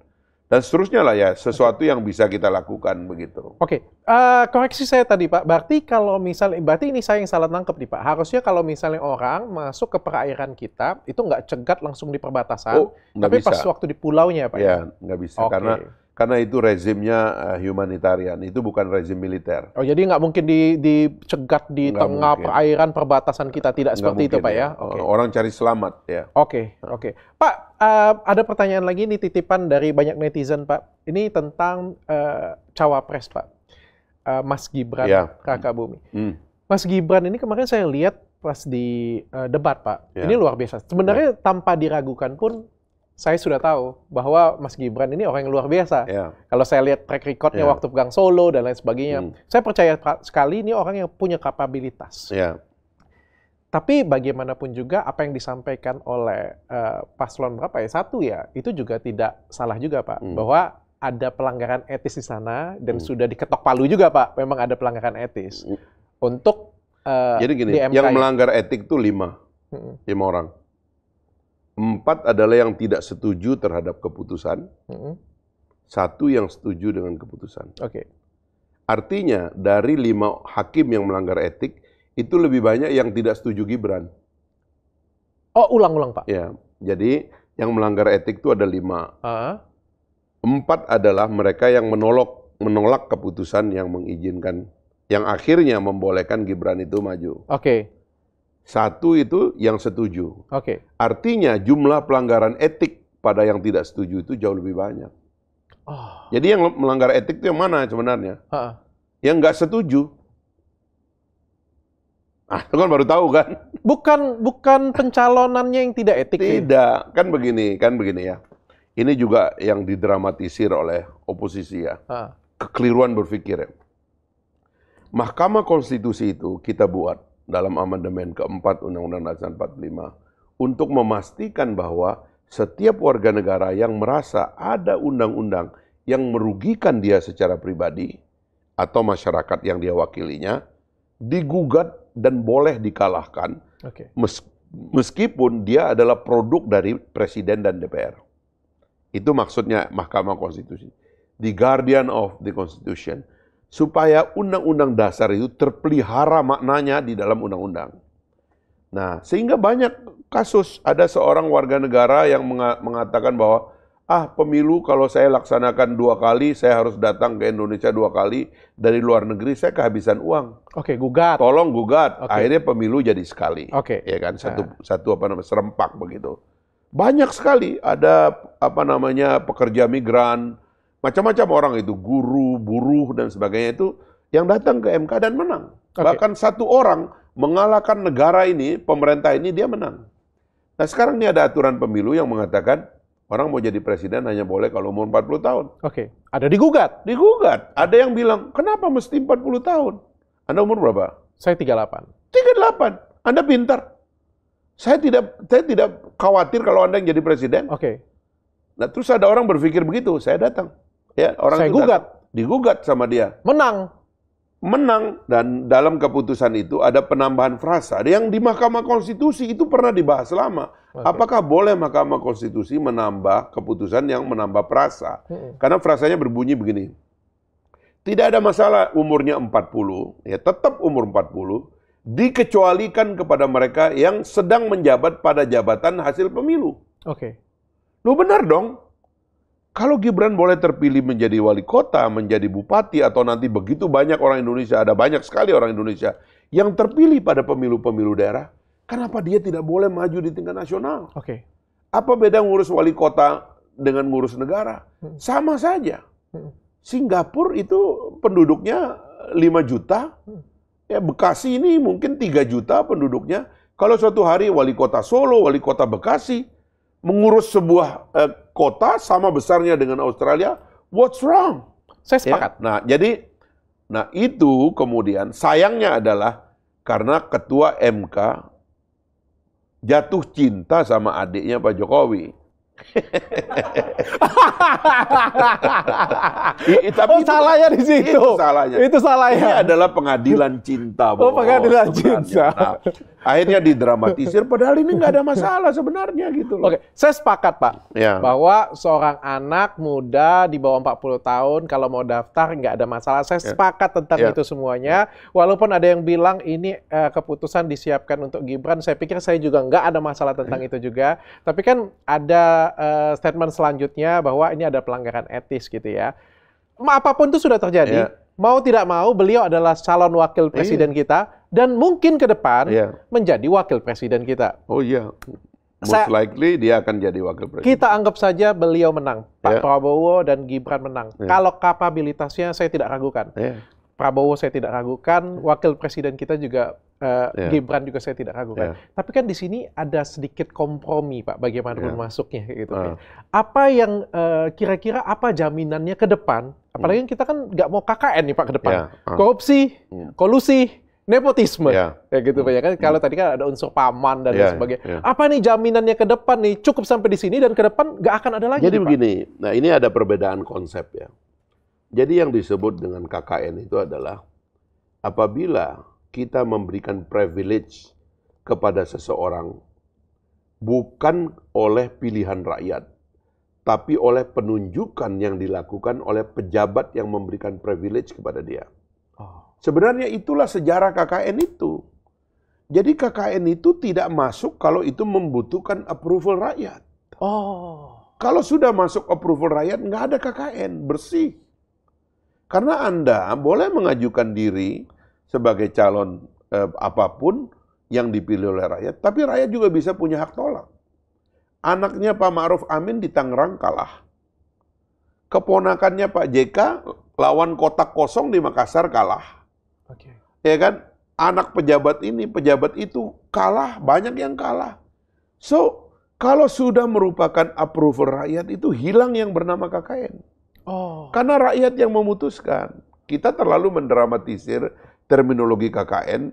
dan seterusnya lah ya sesuatu yang bisa kita lakukan begitu. Oke, okay. uh, eh, koreksi saya tadi Pak. Berarti kalau misalnya berarti ini saya yang salah nangkep nih Pak. Harusnya kalau misalnya orang masuk ke perairan kita itu nggak cegat langsung di perbatasan, oh, tapi bisa. pas waktu di pulaunya Pak. Iya, nggak bisa okay. karena karena itu rezimnya eh, humanitarian, itu bukan rezim militer. Oh, jadi nggak mungkin di, dicegat di tengah mungkin. perairan perbatasan kita tidak nggak seperti mungkin, itu, Pak ya? ya. Eh, okay. Orang cari selamat ya. Oke, okay, nah. oke. Okay. Pak, Uh, ada pertanyaan lagi nih titipan dari banyak netizen Pak. Ini tentang uh, cawapres Pak, uh, Mas Gibran yeah. Raka Bumi. Mm. Mas Gibran ini kemarin saya lihat pas di uh, debat Pak. Yeah. Ini luar biasa. Sebenarnya yeah. tanpa diragukan pun saya sudah tahu bahwa Mas Gibran ini orang yang luar biasa. Yeah. Kalau saya lihat track recordnya yeah. waktu pegang Solo dan lain sebagainya, mm. saya percaya sekali ini orang yang punya kapabilitas. Yeah. Tapi bagaimanapun juga apa yang disampaikan oleh uh, paslon berapa ya satu ya itu juga tidak salah juga pak hmm. bahwa ada pelanggaran etis di sana dan hmm. sudah diketok palu juga pak memang ada pelanggaran etis hmm. untuk uh, jadi gini yang melanggar etik itu lima hmm. lima orang empat adalah yang tidak setuju terhadap keputusan hmm. satu yang setuju dengan keputusan oke okay. artinya dari lima hakim yang melanggar etik itu lebih banyak yang tidak setuju Gibran. Oh, ulang-ulang Pak. Ya, jadi yang melanggar etik itu ada lima. Uh-huh. Empat adalah mereka yang menolak menolak keputusan yang mengizinkan, yang akhirnya membolehkan Gibran itu maju. Oke. Okay. Satu itu yang setuju. Oke. Okay. Artinya jumlah pelanggaran etik pada yang tidak setuju itu jauh lebih banyak. Oh. Jadi yang melanggar etik itu yang mana sebenarnya? Uh-uh. Yang nggak setuju. Ah, itu kan baru tahu kan? Bukan bukan pencalonannya yang tidak etik. Tidak, ya? kan begini, kan begini ya. Ini juga yang didramatisir oleh oposisi ya. Ha. Kekeliruan berpikir ya. Mahkamah Konstitusi itu kita buat dalam amandemen keempat Undang-Undang Dasar 45 untuk memastikan bahwa setiap warga negara yang merasa ada undang-undang yang merugikan dia secara pribadi atau masyarakat yang dia wakilinya, digugat dan boleh dikalahkan. Okay. Mes, meskipun dia adalah produk dari presiden dan DPR. Itu maksudnya Mahkamah Konstitusi. The guardian of the Constitution. Supaya undang-undang dasar itu terpelihara maknanya di dalam undang-undang. Nah, sehingga banyak kasus ada seorang warga negara yang mengatakan bahwa ah pemilu kalau saya laksanakan dua kali, saya harus datang ke Indonesia dua kali dari luar negeri, saya kehabisan uang. Oke, okay, gugat. Tolong gugat. Okay. Akhirnya pemilu jadi sekali. Oke. Okay. Ya kan satu nah. satu apa namanya serempak begitu. Banyak sekali ada apa namanya pekerja migran, macam-macam orang itu, guru, buruh dan sebagainya itu yang datang ke MK dan menang. Okay. Bahkan satu orang mengalahkan negara ini, pemerintah ini dia menang. Nah sekarang ini ada aturan pemilu yang mengatakan Orang mau jadi presiden hanya boleh kalau umur 40 tahun. Oke. Okay. Ada digugat? Digugat. Ada yang bilang, kenapa mesti 40 tahun? Anda umur berapa? Saya 38. 38. Anda pintar. Saya tidak saya tidak khawatir kalau Anda yang jadi presiden. Oke. Okay. Nah, terus ada orang berpikir begitu, saya datang. Ya, orang saya gugat. Datang. Digugat sama dia. Menang menang dan dalam keputusan itu ada penambahan frasa yang di Mahkamah Konstitusi itu pernah dibahas lama okay. apakah boleh Mahkamah Konstitusi menambah keputusan yang menambah frasa hmm. karena frasanya berbunyi begini tidak ada masalah umurnya 40 ya tetap umur 40 dikecualikan kepada mereka yang sedang menjabat pada jabatan hasil pemilu oke lu benar dong kalau Gibran boleh terpilih menjadi wali kota, menjadi bupati, atau nanti begitu banyak orang Indonesia, ada banyak sekali orang Indonesia yang terpilih pada pemilu-pemilu daerah, kenapa dia tidak boleh maju di tingkat nasional? Oke. Okay. Apa beda ngurus wali kota dengan ngurus negara? Hmm. Sama saja. Hmm. Singapura itu penduduknya 5 juta, hmm. ya Bekasi ini mungkin 3 juta penduduknya. Kalau suatu hari wali kota Solo, wali kota Bekasi mengurus sebuah eh, kota sama besarnya dengan Australia, what's wrong? Saya sepakat. Ya? Nah, jadi nah itu kemudian sayangnya adalah karena ketua MK jatuh cinta sama adiknya Pak Jokowi. Eh, tapi oh, itu, salahnya di situ. Itu salahnya. Itu salahnya. Ini adalah pengadilan cinta. Oh, bos. Oh, pengadilan oh, cinta. Nah, akhirnya didramatisir padahal ini nggak ada masalah sebenarnya gitu loh. Oke, saya sepakat, Pak. Ya. Bahwa seorang anak muda di bawah 40 tahun kalau mau daftar nggak ada masalah. Saya ya. sepakat tentang ya. itu semuanya. Walaupun ada yang bilang ini eh, keputusan disiapkan untuk Gibran, saya pikir saya juga nggak ada masalah tentang ya. itu juga. Tapi kan ada uh, statement selanjutnya bahwa ini ada pelanggaran etis gitu ya. Apapun itu sudah terjadi, yeah. mau tidak mau beliau adalah calon wakil iya. presiden yeah. kita dan mungkin ke depan yeah. menjadi wakil presiden kita. Oh iya. Yeah. Most Saya, likely dia akan jadi wakil presiden. Kita anggap saja beliau menang, Pak yeah. Prabowo dan Gibran menang. Yeah. Kalau kapabilitasnya saya tidak ragukan. Yeah. Prabowo saya tidak ragukan, ya. wakil presiden kita juga uh, eh, yeah. Gibran juga saya tidak ragukan. Yeah. Tapi kan di sini ada sedikit kompromi Pak bagaimanapun yeah. masuknya gitu. Uh. Apa yang eh, kira-kira uh, apa jaminannya ke depan? Apalagi hmm. kita kan nggak mau KKN nih Pak ke depan. Yeah. Ya, uh. Korupsi, yeah. Hmm. kolusi, nepotisme yeah. ya gitu banyak ya kan hmm. kalau tadi kan ada unsur paman dan yeah, sebagainya yeah. apa nih jaminannya ke depan nih cukup sampai di sini dan ke depan nggak akan ada lagi jadi nih, begini Pak. nah ini ada perbedaan konsep ya jadi yang disebut dengan KKN itu adalah apabila kita memberikan privilege kepada seseorang bukan oleh pilihan rakyat, tapi oleh penunjukan yang dilakukan oleh pejabat yang memberikan privilege kepada dia. Oh. Sebenarnya itulah sejarah KKN itu. Jadi KKN itu tidak masuk kalau itu membutuhkan approval rakyat. Oh. Kalau sudah masuk approval rakyat, nggak ada KKN, bersih. Karena Anda boleh mengajukan diri sebagai calon eh, apapun yang dipilih oleh rakyat, tapi rakyat juga bisa punya hak tolak. Anaknya Pak Ma'ruf Amin di Tangerang kalah. Keponakannya Pak JK lawan kotak kosong di Makassar kalah. Okay. Ya kan? Anak pejabat ini, pejabat itu kalah, banyak yang kalah. So, kalau sudah merupakan approval rakyat itu hilang yang bernama KKN. Oh. Karena rakyat yang memutuskan. Kita terlalu mendramatisir terminologi KKN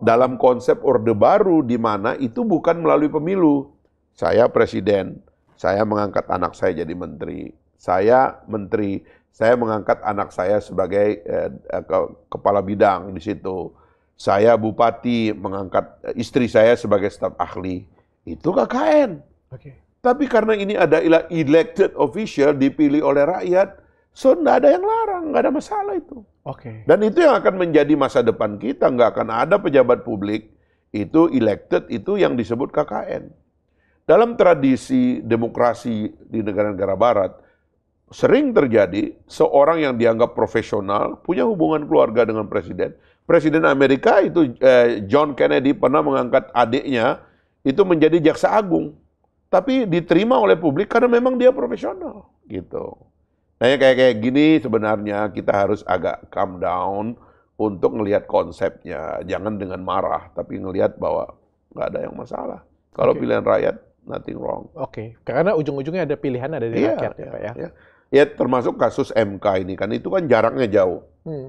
dalam konsep Orde Baru di mana itu bukan melalui pemilu. Saya presiden, saya mengangkat anak saya jadi menteri, saya menteri, saya mengangkat anak saya sebagai eh, ke, kepala bidang di situ. Saya bupati mengangkat eh, istri saya sebagai staf ahli. Itu KKN. Okay. Tapi karena ini ada adalah elected official, dipilih oleh rakyat, so nggak ada yang larang, nggak ada masalah itu. Oke. Okay. Dan itu yang akan menjadi masa depan kita, nggak akan ada pejabat publik itu elected itu yang disebut KKN. Dalam tradisi demokrasi di negara-negara barat, sering terjadi seorang yang dianggap profesional punya hubungan keluarga dengan presiden. Presiden Amerika itu eh, John Kennedy pernah mengangkat adiknya itu menjadi jaksa agung tapi diterima oleh publik karena memang dia profesional gitu. Nah, ya kayak kayak gini sebenarnya kita harus agak calm down untuk melihat konsepnya, jangan dengan marah, tapi ngelihat bahwa nggak ada yang masalah. Kalau okay. pilihan rakyat, nothing wrong. Oke, okay. karena ujung-ujungnya ada pilihan ada di yeah, rakyat yeah, ya iya, Pak ya. Yeah. Ya termasuk kasus MK ini kan, itu kan jaraknya jauh. Hmm.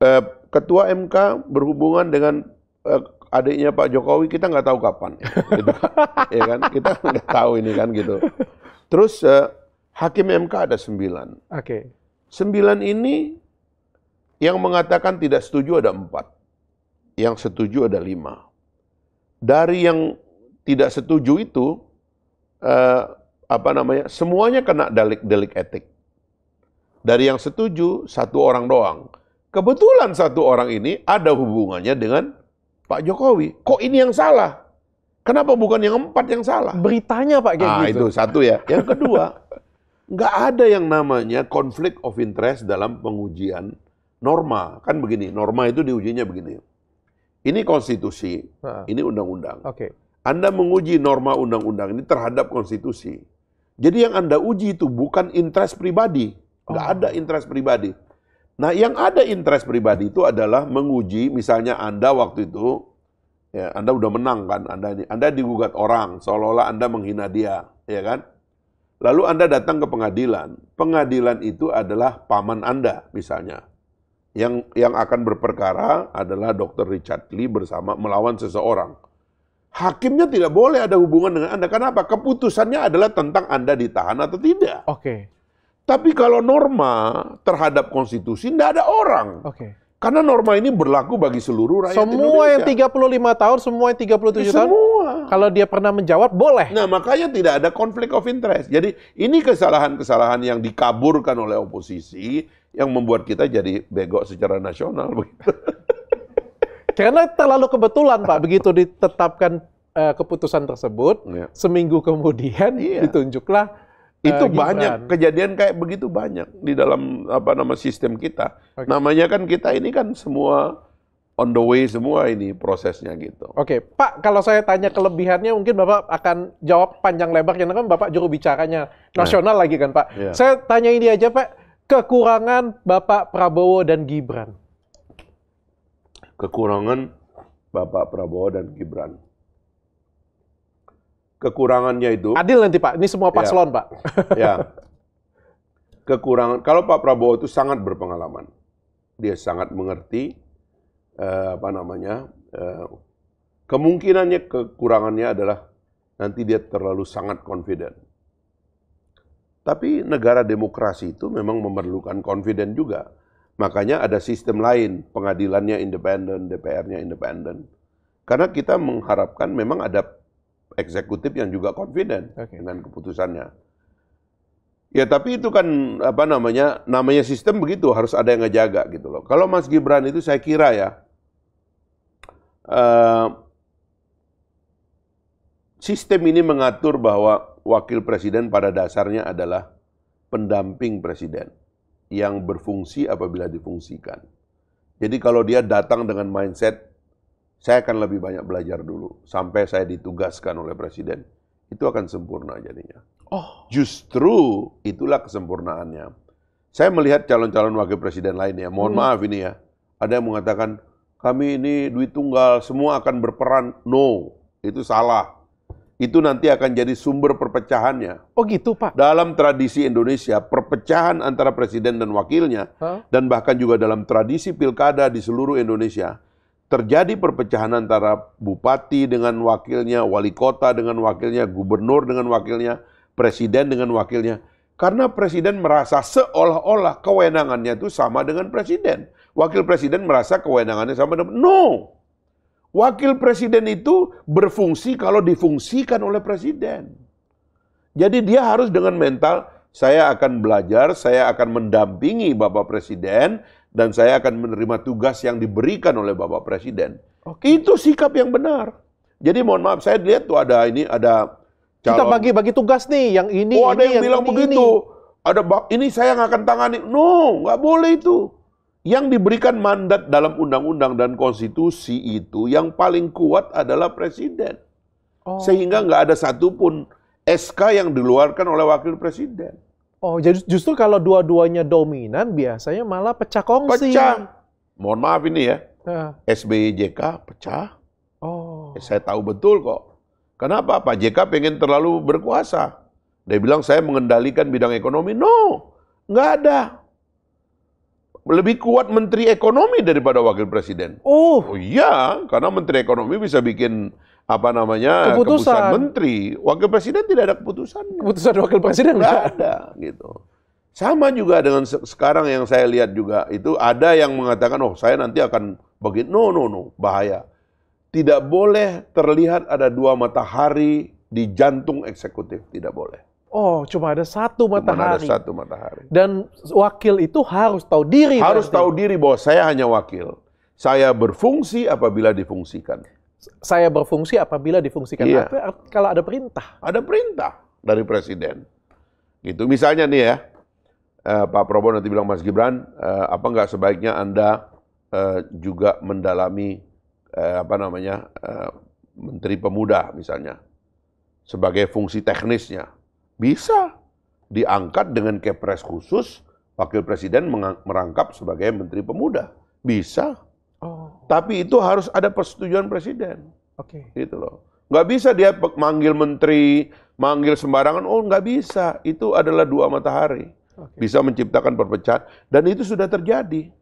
Eh, ketua MK berhubungan dengan eh, adiknya Pak Jokowi kita nggak tahu kapan, <laughs> gitu kan? ya kan? Kita nggak tahu ini kan gitu. Terus uh, hakim MK ada sembilan. Oke. Okay. Sembilan ini yang mengatakan tidak setuju ada empat, yang setuju ada lima. Dari yang tidak setuju itu uh, apa namanya? Semuanya kena delik-delik etik. Dari yang setuju satu orang doang. Kebetulan satu orang ini ada hubungannya dengan Pak Jokowi. Kok ini yang salah? Kenapa bukan yang empat yang salah? Beritanya Pak kayak ah, gitu. itu satu ya. <laughs> Yang kedua, nggak ada yang namanya konflik of interest dalam pengujian norma. Kan begini, norma itu diujinya begini. Ini konstitusi, nah. ini undang-undang. Oke. Okay. Anda menguji norma undang-undang ini terhadap konstitusi. Jadi yang Anda uji itu bukan interest pribadi. Nggak oh. ada interest pribadi. Nah, yang ada interest pribadi itu adalah menguji, misalnya Anda waktu itu, ya, Anda udah menang kan, Anda, ini, Anda digugat orang, seolah-olah Anda menghina dia, ya kan? Lalu Anda datang ke pengadilan, pengadilan itu adalah paman Anda, misalnya. Yang, yang akan berperkara adalah Dr. Richard Lee bersama melawan seseorang hakimnya tidak boleh ada hubungan dengan Anda. Kenapa? Keputusannya adalah tentang Anda ditahan atau tidak. Oke. Okay. Tapi kalau norma terhadap konstitusi, tidak ada orang. Oke. Okay. Karena norma ini berlaku bagi seluruh rakyat semua Indonesia. Semua yang 35 tahun, semua yang 37 semua. tahun. Semua. Kalau dia pernah menjawab, boleh. Nah, makanya tidak ada konflik of interest. Jadi, ini kesalahan-kesalahan yang dikaburkan oleh oposisi yang membuat kita jadi bego secara nasional <laughs> Karena terlalu kebetulan, Pak, begitu ditetapkan uh, keputusan tersebut, ya. seminggu kemudian iya. ditunjuklah Eh, itu Gibran. banyak kejadian kayak begitu banyak di dalam apa nama sistem kita. Okay. Namanya kan kita ini kan semua on the way semua ini prosesnya gitu. Oke, okay. Pak, kalau saya tanya kelebihannya mungkin Bapak akan jawab panjang lebar karena kan Bapak juru bicaranya nah. nasional nah. lagi kan, Pak. Yeah. Saya tanya ini aja, Pak, kekurangan Bapak Prabowo dan Gibran. Kekurangan Bapak Prabowo dan Gibran kekurangannya itu. Adil nanti Pak, ini semua paslon ya, Pak. ya. <laughs> Kekurangan, kalau Pak Prabowo itu sangat berpengalaman. Dia sangat mengerti, eh, apa namanya, eh, kemungkinannya kekurangannya adalah nanti dia terlalu sangat confident. Tapi negara demokrasi itu memang memerlukan confident juga. Makanya ada sistem lain, pengadilannya independen, DPR-nya independen. Karena kita mengharapkan memang ada eksekutif yang juga confident okay. dengan keputusannya. Ya tapi itu kan apa namanya namanya sistem begitu harus ada yang ngejaga gitu loh. Kalau Mas Gibran itu saya kira ya uh, sistem ini mengatur bahwa wakil presiden pada dasarnya adalah pendamping presiden yang berfungsi apabila difungsikan. Jadi kalau dia datang dengan mindset saya akan lebih banyak belajar dulu sampai saya ditugaskan oleh presiden. Itu akan sempurna jadinya. Oh. Justru itulah kesempurnaannya. Saya melihat calon-calon wakil presiden lainnya. Mohon hmm. maaf ini ya. Ada yang mengatakan kami ini duit tunggal semua akan berperan. No, itu salah itu nanti akan jadi sumber perpecahannya. Oh gitu Pak? Dalam tradisi Indonesia, perpecahan antara presiden dan wakilnya, huh? dan bahkan juga dalam tradisi pilkada di seluruh Indonesia, terjadi perpecahan antara bupati dengan wakilnya, wali kota dengan wakilnya, gubernur dengan wakilnya, presiden dengan wakilnya. Karena presiden merasa seolah-olah kewenangannya itu sama dengan presiden. Wakil presiden merasa kewenangannya sama dengan no. Wakil presiden itu berfungsi kalau difungsikan oleh presiden. Jadi dia harus dengan mental saya akan belajar, saya akan mendampingi Bapak Presiden, dan saya akan menerima tugas yang diberikan oleh Bapak Presiden. Oke. Itu sikap yang benar. Jadi mohon maaf, saya lihat tuh ada ini ada calon. kita bagi-bagi tugas nih, yang ini. Oh ini, ada yang, yang bilang ini, begitu. Ini. Ada ini saya nggak akan tangani. No, nggak boleh itu. Yang diberikan mandat dalam undang-undang dan konstitusi itu yang paling kuat adalah presiden. Oh. Sehingga nggak ada satupun SK yang diluarkan oleh wakil presiden. Oh, jadi justru kalau dua-duanya dominan biasanya malah pecah kongsi. Pecah. Mohon maaf ini ya. Uh. SBY JK pecah. Oh. Eh, saya tahu betul kok. Kenapa Pak JK pengen terlalu berkuasa? Dia bilang saya mengendalikan bidang ekonomi. No, nggak ada. Lebih kuat menteri ekonomi daripada wakil presiden. Oh. oh iya, karena menteri ekonomi bisa bikin apa namanya keputusan. keputusan menteri, wakil presiden tidak ada keputusan. Keputusan wakil presiden tidak ada gitu. Sama juga dengan se sekarang yang saya lihat juga itu ada yang mengatakan oh saya nanti akan begini no no no bahaya. Tidak boleh terlihat ada dua matahari di jantung eksekutif, tidak boleh. Oh, cuma ada satu matahari. Cuma ada satu matahari. Dan wakil itu harus tahu diri. Harus berarti. tahu diri bahwa saya hanya wakil. Saya berfungsi apabila difungsikan saya berfungsi apabila difungsikan. Iya. Apa, kalau ada perintah. Ada perintah dari presiden. Gitu. Misalnya nih ya, uh, Pak Prabowo nanti bilang Mas Gibran, uh, apa nggak sebaiknya Anda uh, juga mendalami uh, apa namanya uh, Menteri Pemuda misalnya sebagai fungsi teknisnya bisa diangkat dengan kepres khusus wakil presiden merangkap sebagai Menteri Pemuda bisa tapi itu harus ada persetujuan presiden. Oke. Okay. Gitu loh. Nggak bisa dia manggil menteri, manggil sembarangan. Oh nggak bisa. Itu adalah dua matahari. Okay. Bisa menciptakan perpecahan. Dan itu sudah terjadi.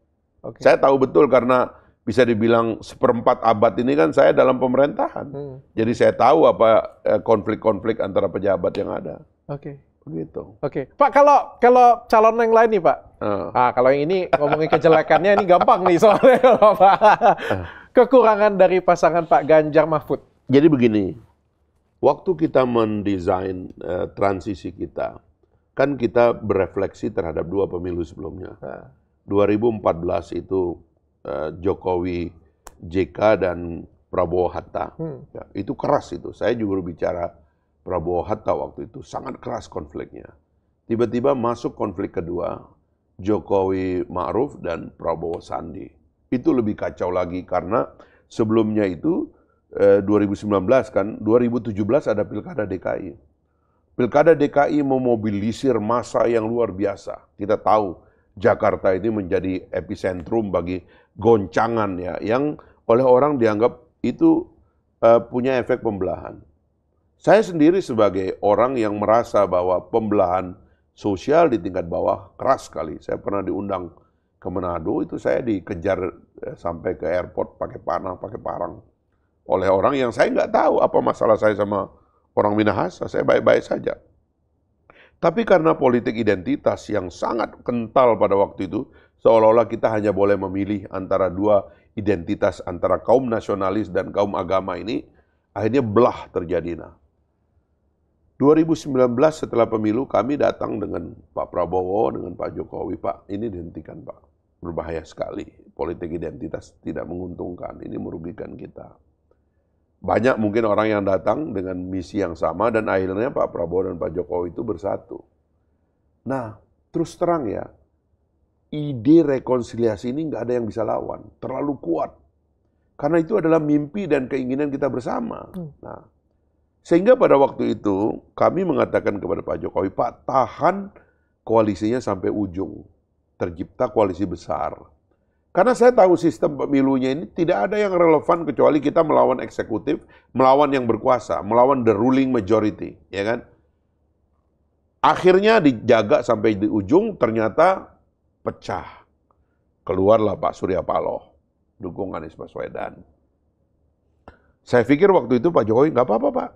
Okay. Saya tahu betul karena bisa dibilang seperempat abad ini kan saya dalam pemerintahan. Hmm. Jadi saya tahu apa eh, konflik-konflik antara pejabat yang ada. Oke. Okay. Begitu. Oke, okay. Pak kalau kalau calon yang lain nih Pak. Uh. Ah kalau yang ini ngomongin kejelekannya ini gampang nih soalnya kalau <laughs> Pak. Kekurangan dari pasangan Pak Ganjar Mahfud. Jadi begini, waktu kita mendesain uh, transisi kita, kan kita berefleksi terhadap dua pemilu sebelumnya. Uh. 2014 itu uh, Jokowi, JK dan Prabowo Hatta. Hmm. Ya, itu keras itu. Saya juga berbicara Prabowo Hatta waktu itu sangat keras konfliknya. Tiba-tiba masuk konflik kedua, Jokowi Ma'ruf dan Prabowo Sandi. Itu lebih kacau lagi karena sebelumnya itu eh, 2019 kan, 2017 ada Pilkada DKI. Pilkada DKI memobilisir massa yang luar biasa. Kita tahu Jakarta ini menjadi epicentrum bagi goncangan ya yang oleh orang dianggap itu eh, punya efek pembelahan. Saya sendiri sebagai orang yang merasa bahwa pembelahan sosial di tingkat bawah keras sekali. Saya pernah diundang ke Manado, itu saya dikejar eh, sampai ke airport pakai panah, pakai parang. Oleh orang yang saya nggak tahu apa masalah saya sama orang Minahasa, saya baik-baik saja. Tapi karena politik identitas yang sangat kental pada waktu itu, seolah-olah kita hanya boleh memilih antara dua identitas antara kaum nasionalis dan kaum agama ini, akhirnya belah terjadi. Nah, 2019 setelah pemilu kami datang dengan Pak Prabowo, dengan Pak Jokowi, Pak ini dihentikan Pak. Berbahaya sekali, politik identitas tidak menguntungkan, ini merugikan kita. Banyak mungkin orang yang datang dengan misi yang sama dan akhirnya Pak Prabowo dan Pak Jokowi itu bersatu. Nah, terus terang ya, ide rekonsiliasi ini nggak ada yang bisa lawan, terlalu kuat. Karena itu adalah mimpi dan keinginan kita bersama. Hmm. Nah, sehingga pada waktu itu kami mengatakan kepada Pak Jokowi, Pak tahan koalisinya sampai ujung. Tercipta koalisi besar. Karena saya tahu sistem pemilunya ini tidak ada yang relevan kecuali kita melawan eksekutif, melawan yang berkuasa, melawan the ruling majority, ya kan? Akhirnya dijaga sampai di ujung ternyata pecah. Keluarlah Pak Surya Paloh, dukung Anies Baswedan. Saya pikir waktu itu Pak Jokowi nggak apa-apa Pak,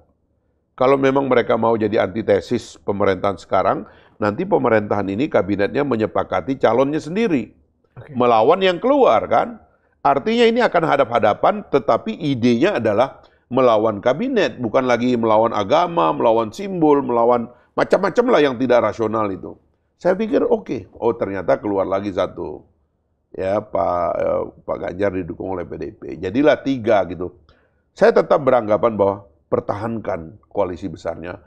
kalau memang mereka mau jadi antitesis pemerintahan sekarang, nanti pemerintahan ini kabinetnya menyepakati calonnya sendiri. Okay. Melawan yang keluar kan. Artinya ini akan hadap-hadapan tetapi idenya adalah melawan kabinet, bukan lagi melawan agama, melawan simbol, melawan macam-macam lah yang tidak rasional itu. Saya pikir oke, okay. oh ternyata keluar lagi satu. Ya Pak eh, Pak Ganjar didukung oleh PDIP. Jadilah tiga gitu. Saya tetap beranggapan bahwa pertahankan koalisi besarnya,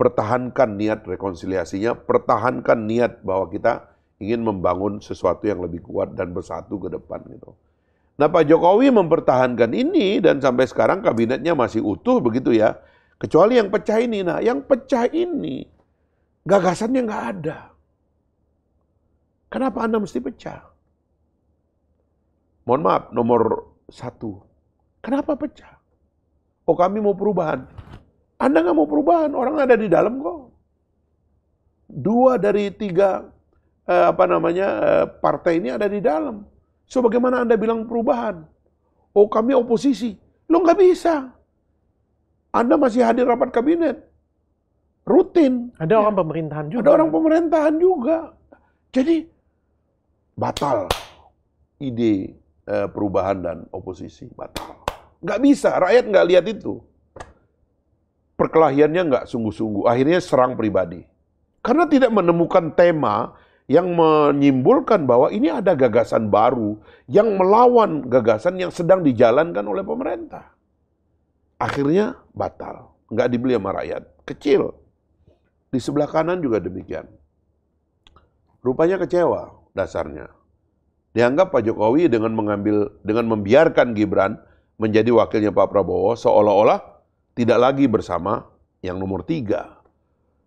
pertahankan niat rekonsiliasinya, pertahankan niat bahwa kita ingin membangun sesuatu yang lebih kuat dan bersatu ke depan gitu. Nah Pak Jokowi mempertahankan ini dan sampai sekarang kabinetnya masih utuh begitu ya. Kecuali yang pecah ini. Nah yang pecah ini gagasannya nggak ada. Kenapa Anda mesti pecah? Mohon maaf, nomor satu. Kenapa pecah? Oh kami mau perubahan. Anda nggak mau perubahan, orang ada di dalam kok. Dua dari tiga eh, apa namanya eh, partai ini ada di dalam. So bagaimana Anda bilang perubahan? Oh kami oposisi. Lo nggak bisa. Anda masih hadir rapat kabinet. Rutin. Ada ya. orang pemerintahan juga. Ada orang pemerintahan juga. Jadi batal ide eh, perubahan dan oposisi. Batal. Nggak bisa, rakyat nggak lihat itu. Perkelahiannya nggak sungguh-sungguh, akhirnya serang pribadi. Karena tidak menemukan tema yang menyimpulkan bahwa ini ada gagasan baru yang melawan gagasan yang sedang dijalankan oleh pemerintah. Akhirnya batal, nggak dibeli sama rakyat, kecil. Di sebelah kanan juga demikian. Rupanya kecewa dasarnya. Dianggap Pak Jokowi dengan mengambil dengan membiarkan Gibran menjadi wakilnya Pak Prabowo seolah-olah tidak lagi bersama yang nomor tiga.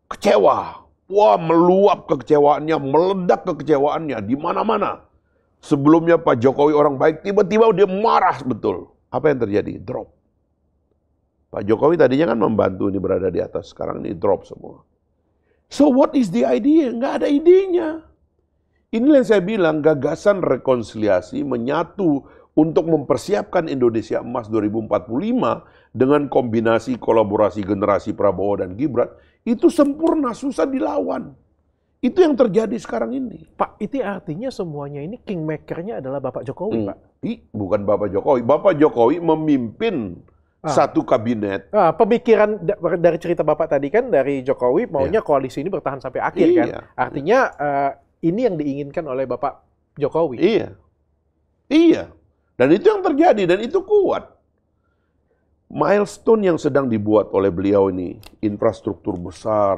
Kecewa. Wah meluap kekecewaannya, meledak kekecewaannya di mana-mana. Sebelumnya Pak Jokowi orang baik, tiba-tiba dia marah betul. Apa yang terjadi? Drop. Pak Jokowi tadinya kan membantu ini berada di atas, sekarang ini drop semua. So what is the idea? Nggak ada idenya. Inilah yang saya bilang, gagasan rekonsiliasi menyatu untuk mempersiapkan Indonesia Emas 2045 dengan kombinasi kolaborasi generasi Prabowo dan Gibran itu sempurna susah dilawan. Itu yang terjadi sekarang ini. Pak, itu artinya semuanya ini kingmakernya adalah Bapak Jokowi, hmm. Pak. I, bukan Bapak Jokowi. Bapak Jokowi memimpin ah. satu kabinet. Ah, pemikiran dari cerita Bapak tadi kan dari Jokowi iya. maunya yeah. koalisi ini bertahan sampai akhir kan? iya. kan. Artinya uh, ini yang diinginkan oleh Bapak Jokowi. Iya. Iya. Dan itu yang terjadi dan itu kuat. Milestone yang sedang dibuat oleh beliau ini, infrastruktur besar,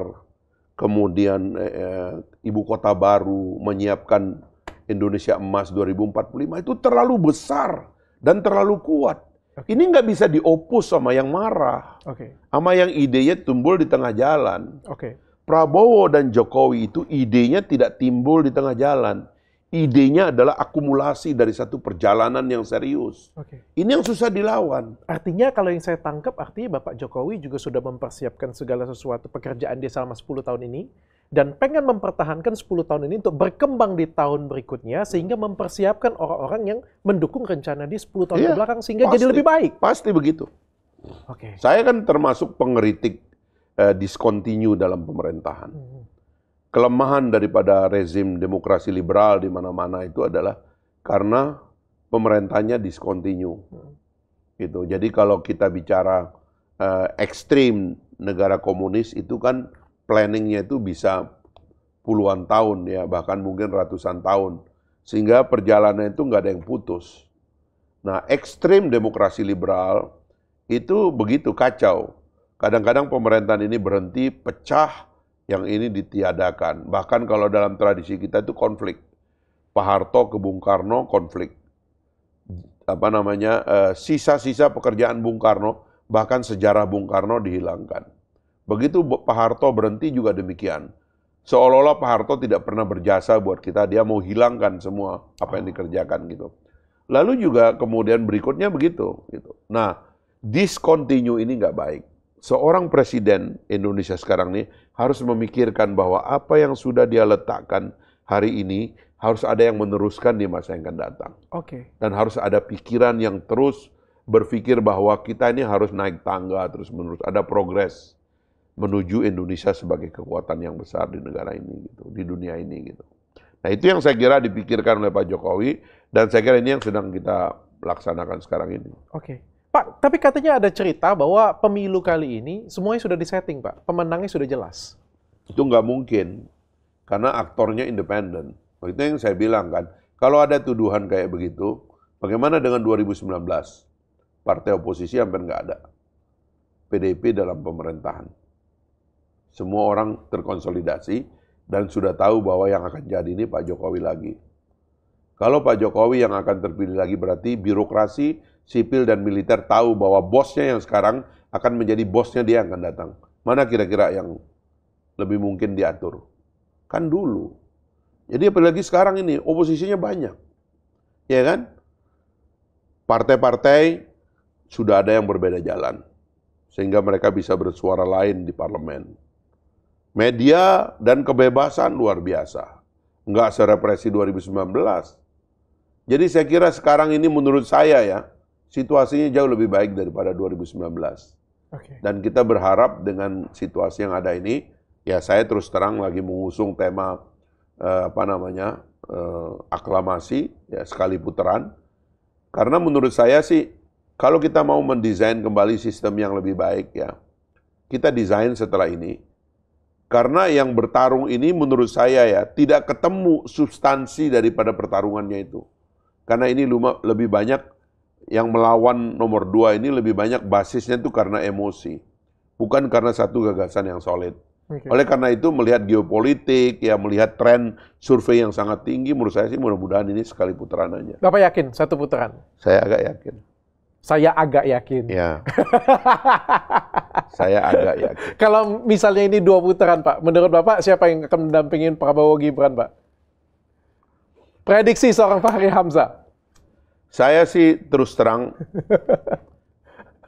kemudian eh, eh ibu kota baru menyiapkan Indonesia Emas 2045 itu terlalu besar dan terlalu kuat. Okay. Ini nggak bisa diopus sama yang marah, okay. sama yang idenya tumbul di tengah jalan. Okay. Prabowo dan Jokowi itu idenya tidak timbul di tengah jalan idenya adalah akumulasi dari satu perjalanan yang serius. Oke. Ini yang susah dilawan. Artinya kalau yang saya tangkap artinya Bapak Jokowi juga sudah mempersiapkan segala sesuatu pekerjaan dia selama 10 tahun ini dan pengen mempertahankan 10 tahun ini untuk berkembang di tahun berikutnya sehingga mempersiapkan orang-orang yang mendukung rencana dia 10 tahun iya, belakang sehingga pasti, jadi lebih baik. Pasti begitu. Oke. Saya kan termasuk pengeritik eh, discontinue dalam pemerintahan. Hmm kelemahan daripada rezim demokrasi liberal di mana-mana itu adalah karena pemerintahnya diskontinu Gitu. Jadi kalau kita bicara uh, ekstrim negara komunis itu kan planningnya itu bisa puluhan tahun ya bahkan mungkin ratusan tahun sehingga perjalanan itu nggak ada yang putus. Nah ekstrim demokrasi liberal itu begitu kacau. Kadang-kadang pemerintahan ini berhenti, pecah, yang ini ditiadakan. Bahkan kalau dalam tradisi kita itu konflik. Pak Harto ke Bung Karno konflik. Apa namanya, eh, sisa-sisa pekerjaan Bung Karno, bahkan sejarah Bung Karno dihilangkan. Begitu Pak Harto berhenti juga demikian. Seolah-olah Pak Harto tidak pernah berjasa buat kita, dia mau hilangkan semua apa yang ah. dikerjakan gitu. Lalu juga kemudian berikutnya begitu. Gitu. Nah, discontinue ini nggak baik. Seorang presiden Indonesia sekarang ini harus memikirkan bahwa apa yang sudah dia letakkan hari ini harus ada yang meneruskan di masa yang akan datang. Oke. Okay. Dan harus ada pikiran yang terus berpikir bahwa kita ini harus naik tangga terus menerus, ada progres menuju Indonesia sebagai kekuatan yang besar di negara ini gitu, di dunia ini gitu. Nah, itu yang saya kira dipikirkan oleh Pak Jokowi dan saya kira ini yang sedang kita laksanakan sekarang ini. Oke. Okay. Pak, tapi katanya ada cerita bahwa pemilu kali ini semuanya sudah disetting, Pak. Pemenangnya sudah jelas. Itu nggak mungkin, karena aktornya independen. Itu yang saya bilang kan, kalau ada tuduhan kayak begitu, bagaimana dengan 2019? Partai oposisi hampir nggak ada. PDIP dalam pemerintahan. Semua orang terkonsolidasi dan sudah tahu bahwa yang akan jadi ini Pak Jokowi lagi. Kalau Pak Jokowi yang akan terpilih lagi berarti birokrasi sipil dan militer tahu bahwa bosnya yang sekarang akan menjadi bosnya dia yang akan datang. Mana kira-kira yang lebih mungkin diatur? Kan dulu. Jadi apalagi sekarang ini oposisinya banyak. Ya kan? Partai-partai sudah ada yang berbeda jalan. Sehingga mereka bisa bersuara lain di parlemen. Media dan kebebasan luar biasa. Enggak serepresi 2019. Jadi saya kira sekarang ini menurut saya ya, situasinya jauh lebih baik daripada 2019. Okay. Dan kita berharap dengan situasi yang ada ini, ya saya terus terang lagi mengusung tema eh, apa namanya eh, aklamasi ya sekali putaran. Karena menurut saya sih kalau kita mau mendesain kembali sistem yang lebih baik ya, kita desain setelah ini. Karena yang bertarung ini menurut saya ya tidak ketemu substansi daripada pertarungannya itu. Karena ini lebih banyak yang melawan nomor dua ini lebih banyak basisnya itu karena emosi, bukan karena satu gagasan yang solid. Okay. Oleh karena itu melihat geopolitik, ya melihat tren survei yang sangat tinggi, menurut saya sih mudah-mudahan ini sekali putaran aja. Bapak yakin satu putaran? Saya agak yakin. Saya agak yakin. Ya. <laughs> saya agak yakin. Kalau misalnya ini dua putaran, Pak, menurut Bapak siapa yang akan mendampingin Prabowo Gibran, Pak? Prediksi seorang Fahri Hamzah. Saya sih terus terang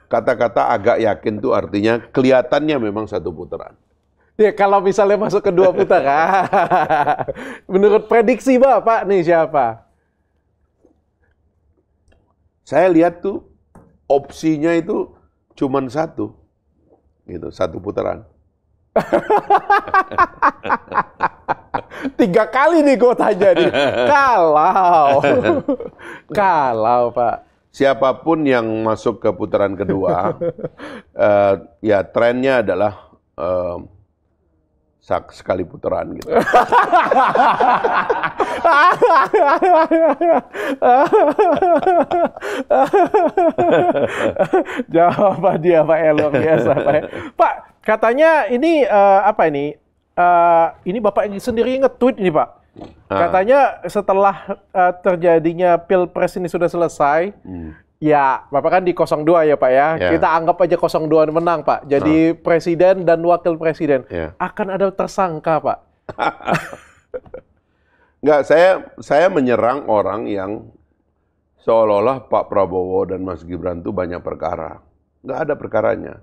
kata-kata agak yakin tuh artinya kelihatannya memang satu putaran. Ya kalau misalnya masuk ke dua putaran, <laughs> menurut prediksi Bapak nih siapa? Saya lihat tuh opsinya itu cuman satu. Gitu, satu putaran. <laughs> Tiga kali nih gue tanya nih. Kalau, <laughs> kalau Pak. Siapapun yang masuk ke putaran kedua, uh, <laughs> ya trennya adalah uh, sak sekali putaran gitu. Jawaban dia Pak Elong biasa Pak, Katanya ini uh, apa ini? Uh, ini Bapak yang sendiri nge-tweet ini, Pak. Ah. Katanya setelah uh, terjadinya Pilpres ini sudah selesai, hmm. Ya, Bapak kan di 02 ya Pak ya. Yeah. Kita anggap aja 02 menang Pak. Jadi uh. presiden dan wakil presiden yeah. akan ada tersangka Pak. Enggak, <laughs> saya saya menyerang orang yang seolah-olah Pak Prabowo dan Mas Gibran itu banyak perkara. Enggak ada perkaranya.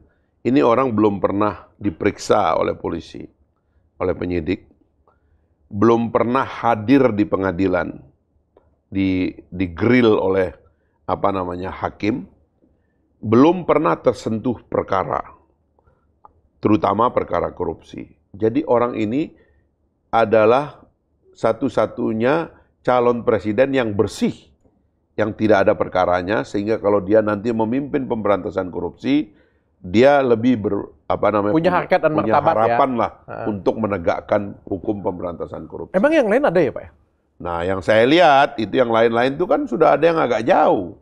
Ini orang belum pernah diperiksa oleh polisi, oleh penyidik, belum pernah hadir di pengadilan, di digrill oleh apa namanya hakim, belum pernah tersentuh perkara, terutama perkara korupsi. Jadi orang ini adalah satu-satunya calon presiden yang bersih, yang tidak ada perkaranya, sehingga kalau dia nanti memimpin pemberantasan korupsi, dia lebih ber, apa namanya punya hakikat dan punya martabat ya. harapan ya. lah uh. untuk menegakkan hukum pemberantasan korupsi. Emang yang lain ada ya pak? Ya? Nah yang saya lihat itu yang lain-lain itu kan sudah ada yang agak jauh.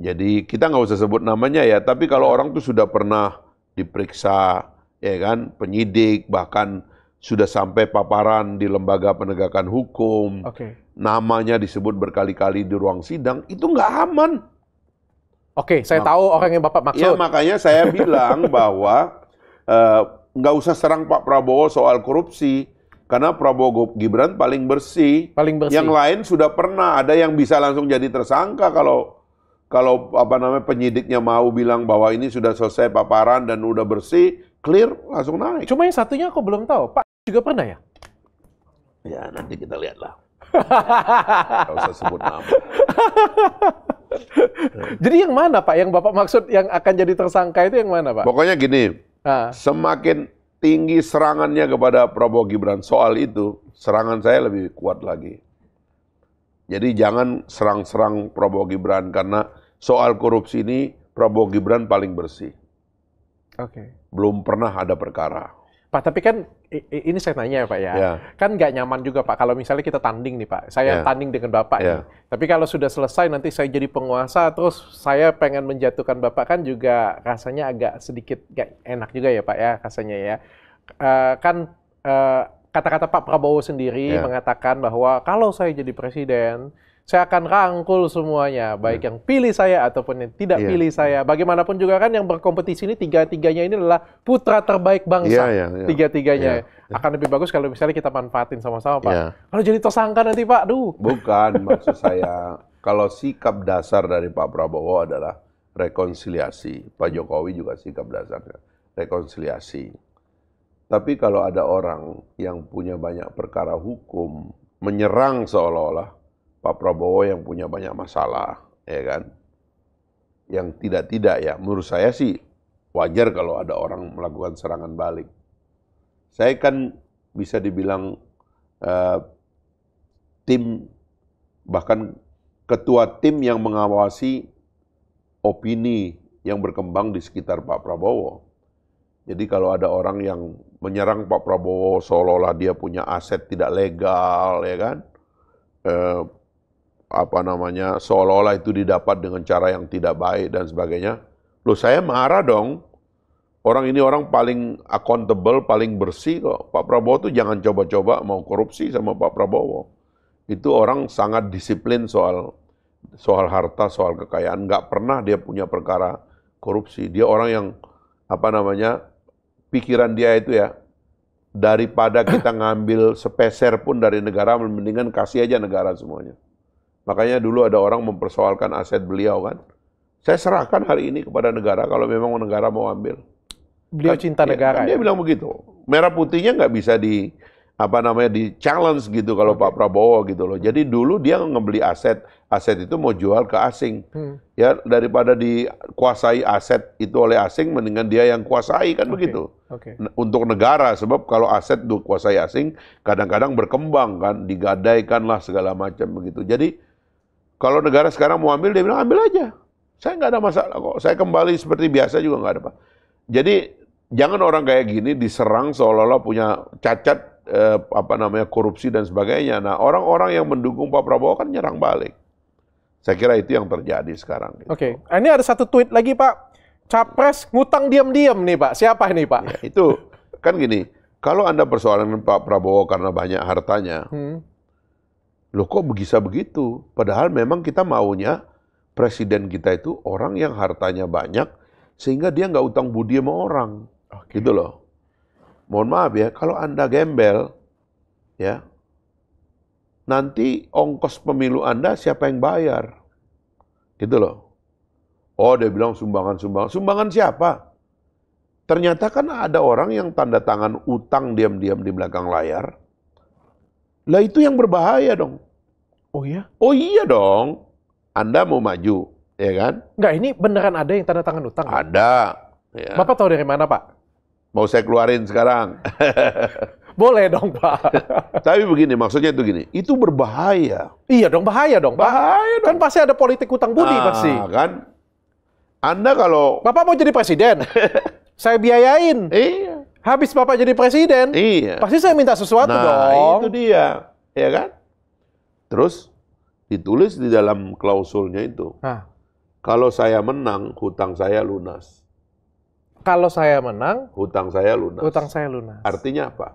Jadi kita nggak usah sebut namanya ya, tapi kalau orang tuh sudah pernah diperiksa, ya kan, penyidik bahkan sudah sampai paparan di lembaga penegakan hukum, okay. namanya disebut berkali-kali di ruang sidang, itu nggak aman. Oke, saya tahu orang yang Bapak maksud. Iya, makanya saya <laughs> bilang bahwa eh, nggak uh, usah serang Pak Prabowo soal korupsi. Karena Prabowo Gibran paling bersih. Paling bersih. Yang lain sudah pernah ada yang bisa langsung jadi tersangka kalau kalau apa namanya penyidiknya mau bilang bahwa ini sudah selesai paparan dan udah bersih, clear langsung naik. Cuma yang satunya aku belum tahu. Pak juga pernah ya? Ya, nanti kita lihatlah. Tidak <laughs> usah sebut nama. <laughs> <laughs> jadi yang mana Pak? Yang Bapak maksud yang akan jadi tersangka itu yang mana Pak? Pokoknya gini, ha. Ah. semakin tinggi serangannya kepada Prabowo Gibran soal itu, serangan saya lebih kuat lagi. Jadi jangan serang-serang Prabowo Gibran karena soal korupsi ini Prabowo Gibran paling bersih. Oke. Okay. Belum pernah ada perkara. Pak, tapi kan ini saya nanya ya Pak ya, ya. kan nggak nyaman juga Pak kalau misalnya kita tanding nih Pak, saya ya. tanding dengan Bapak ya. nih. Tapi kalau sudah selesai nanti saya jadi penguasa, terus saya pengen menjatuhkan Bapak kan juga rasanya agak sedikit nggak enak juga ya Pak ya rasanya ya. Uh, kan kata eh, kata-kata Pak Prabowo sendiri ya. mengatakan bahwa kalau saya jadi presiden, saya akan rangkul semuanya, baik hmm. yang pilih saya ataupun yang tidak yeah. pilih saya. Bagaimanapun juga kan yang berkompetisi ini tiga-tiganya ini adalah putra terbaik bangsa. Yeah, yeah, yeah. Tiga-tiganya yeah. akan lebih bagus kalau misalnya kita manfaatin sama-sama, Pak. Yeah. Kalau jadi tersangka nanti, Pak, duh. Bukan maksud saya kalau sikap dasar dari Pak Prabowo adalah rekonsiliasi. Pak Jokowi juga sikap dasarnya rekonsiliasi. Tapi kalau ada orang yang punya banyak perkara hukum menyerang seolah-olah Pak Prabowo yang punya banyak masalah, ya kan? Yang tidak-tidak ya, menurut saya sih wajar kalau ada orang melakukan serangan balik. Saya kan bisa dibilang uh, tim bahkan ketua tim yang mengawasi opini yang berkembang di sekitar Pak Prabowo. Jadi kalau ada orang yang menyerang Pak Prabowo seolah-olah dia punya aset tidak legal, ya kan? Eh, apa namanya seolah-olah itu didapat dengan cara yang tidak baik dan sebagainya. Loh saya marah dong. Orang ini orang paling accountable, paling bersih kok. Pak Prabowo tuh jangan coba-coba mau korupsi sama Pak Prabowo. Itu orang sangat disiplin soal soal harta, soal kekayaan. Nggak pernah dia punya perkara korupsi. Dia orang yang apa namanya pikiran dia itu ya daripada kita ngambil sepeser pun dari negara, mendingan kasih aja negara semuanya. Makanya dulu ada orang mempersoalkan aset beliau kan. Saya serahkan hari ini kepada negara kalau memang negara mau ambil. Beliau kan, cinta iya, kan ya, negara. Kan ya? Dia bilang begitu. Merah putihnya nggak bisa di apa namanya di challenge gitu kalau Pak Prabowo gitu loh. Jadi dulu dia ngebeli aset, aset itu mau jual ke asing. Hmm. Ya daripada dikuasai aset itu oleh asing mendingan dia yang kuasai kan okay. begitu. Okay. Untuk negara sebab kalau aset dikuasai asing kadang-kadang berkembang kan, digadaikanlah segala macam begitu. Jadi kalau negara sekarang mau ambil, dia bilang ambil aja. Saya nggak ada masalah kok. Saya kembali seperti biasa juga nggak ada apa. Jadi jangan orang kayak gini diserang seolah-olah punya cacat eh, apa namanya korupsi dan sebagainya. Nah orang-orang yang mendukung Pak Prabowo kan nyerang balik. Saya kira itu yang terjadi sekarang. Gitu. Oke, okay. Nah, ini ada satu tweet lagi Pak. Capres ngutang diam-diam nih Pak. Siapa nih Pak? Ya, itu kan gini. Kalau anda persoalan Pak Prabowo karena banyak hartanya, hmm Loh kok bisa begitu? Padahal memang kita maunya presiden kita itu orang yang hartanya banyak sehingga dia nggak utang budi sama orang. Okay. Gitu loh. Mohon maaf ya, kalau Anda gembel ya nanti ongkos pemilu Anda siapa yang bayar? Gitu loh. Oh, dia bilang sumbangan-sumbangan. Sumbangan siapa? Ternyata kan ada orang yang tanda tangan utang diam-diam di belakang layar lah itu yang berbahaya dong. Oh iya? Oh iya dong. Anda mau maju, ya kan? Enggak, ini beneran ada yang tanda tangan utang? Ada. Ya. Bapak tahu dari mana, Pak? Mau saya keluarin sekarang. <laughs> Boleh dong, Pak. <laughs> Tapi begini, maksudnya itu gini, itu berbahaya. Iya dong, bahaya dong, Pak. Bahaya dong. Kan pasti ada politik utang budi nah, pasti. kan. Anda kalau... Bapak mau jadi presiden? <laughs> saya biayain. Iya. Habis Bapak jadi presiden, iya. pasti saya minta sesuatu nah, dong. itu dia. Ya kan? Terus ditulis di dalam klausulnya itu. Hah. Kalau saya menang, hutang saya lunas. Kalau saya menang, hutang saya lunas. Hutang saya lunas. Artinya apa?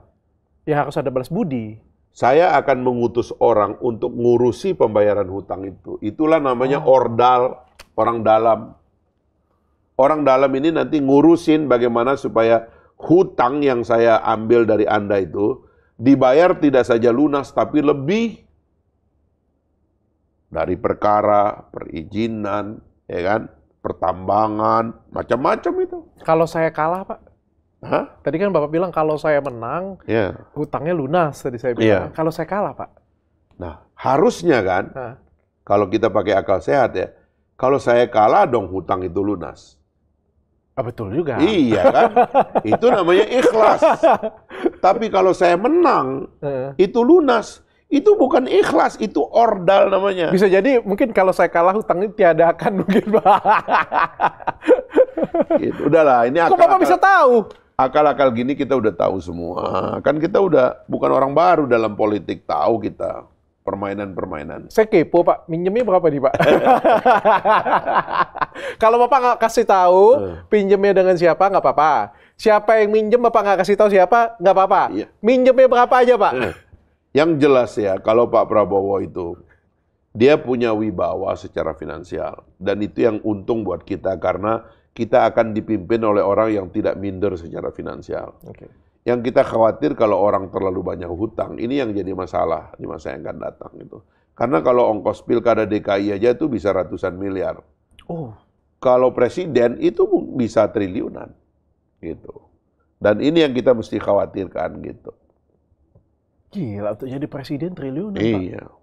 Ya harus ada balas budi. Saya akan mengutus orang untuk ngurusi pembayaran hutang itu. Itulah namanya oh. ordal orang dalam. Orang dalam ini nanti ngurusin bagaimana supaya hutang yang saya ambil dari Anda itu dibayar tidak saja lunas tapi lebih dari perkara, perizinan, ya kan? pertambangan, macam-macam itu. Kalau saya kalah, Pak, Hah? Tadi kan Bapak bilang kalau saya menang, yeah. hutangnya lunas tadi saya bilang. Yeah. Kalau saya kalah, Pak. Nah, harusnya kan, nah. kalau kita pakai akal sehat ya, kalau saya kalah dong hutang itu lunas. Ah, betul juga. Iya kan? <laughs> itu namanya ikhlas. <laughs> Tapi kalau saya menang, itu lunas. Itu bukan ikhlas, itu ordal namanya. Bisa jadi mungkin kalau saya kalah hutang ini akan <laughs> mungkin, gitu. Udahlah, ini akal, Kok Bapak bisa tahu? Akal-akal gini kita udah tahu semua. Kan kita udah bukan orang baru dalam politik, tahu kita permainan-permainan. Saya kepo Pak, minjemnya berapa nih Pak? <laughs> Kalau Bapak nggak kasih tahu eh. pinjemnya dengan siapa nggak apa-apa. Siapa yang minjem Bapak nggak kasih tahu siapa nggak apa-apa. Iya. Minjemnya berapa aja Pak? Eh. Yang jelas ya, kalau Pak Prabowo itu dia punya wibawa secara finansial dan itu yang untung buat kita karena kita akan dipimpin oleh orang yang tidak minder secara finansial. Okay. Yang kita khawatir kalau orang terlalu banyak hutang, ini yang jadi masalah di masa yang akan datang itu. Karena kalau ongkos pilkada DKI aja itu bisa ratusan miliar. Oh. Kalau presiden itu bisa triliunan gitu. Dan ini yang kita mesti khawatirkan gitu. Gila untuk jadi presiden triliunan. Iya. Pak.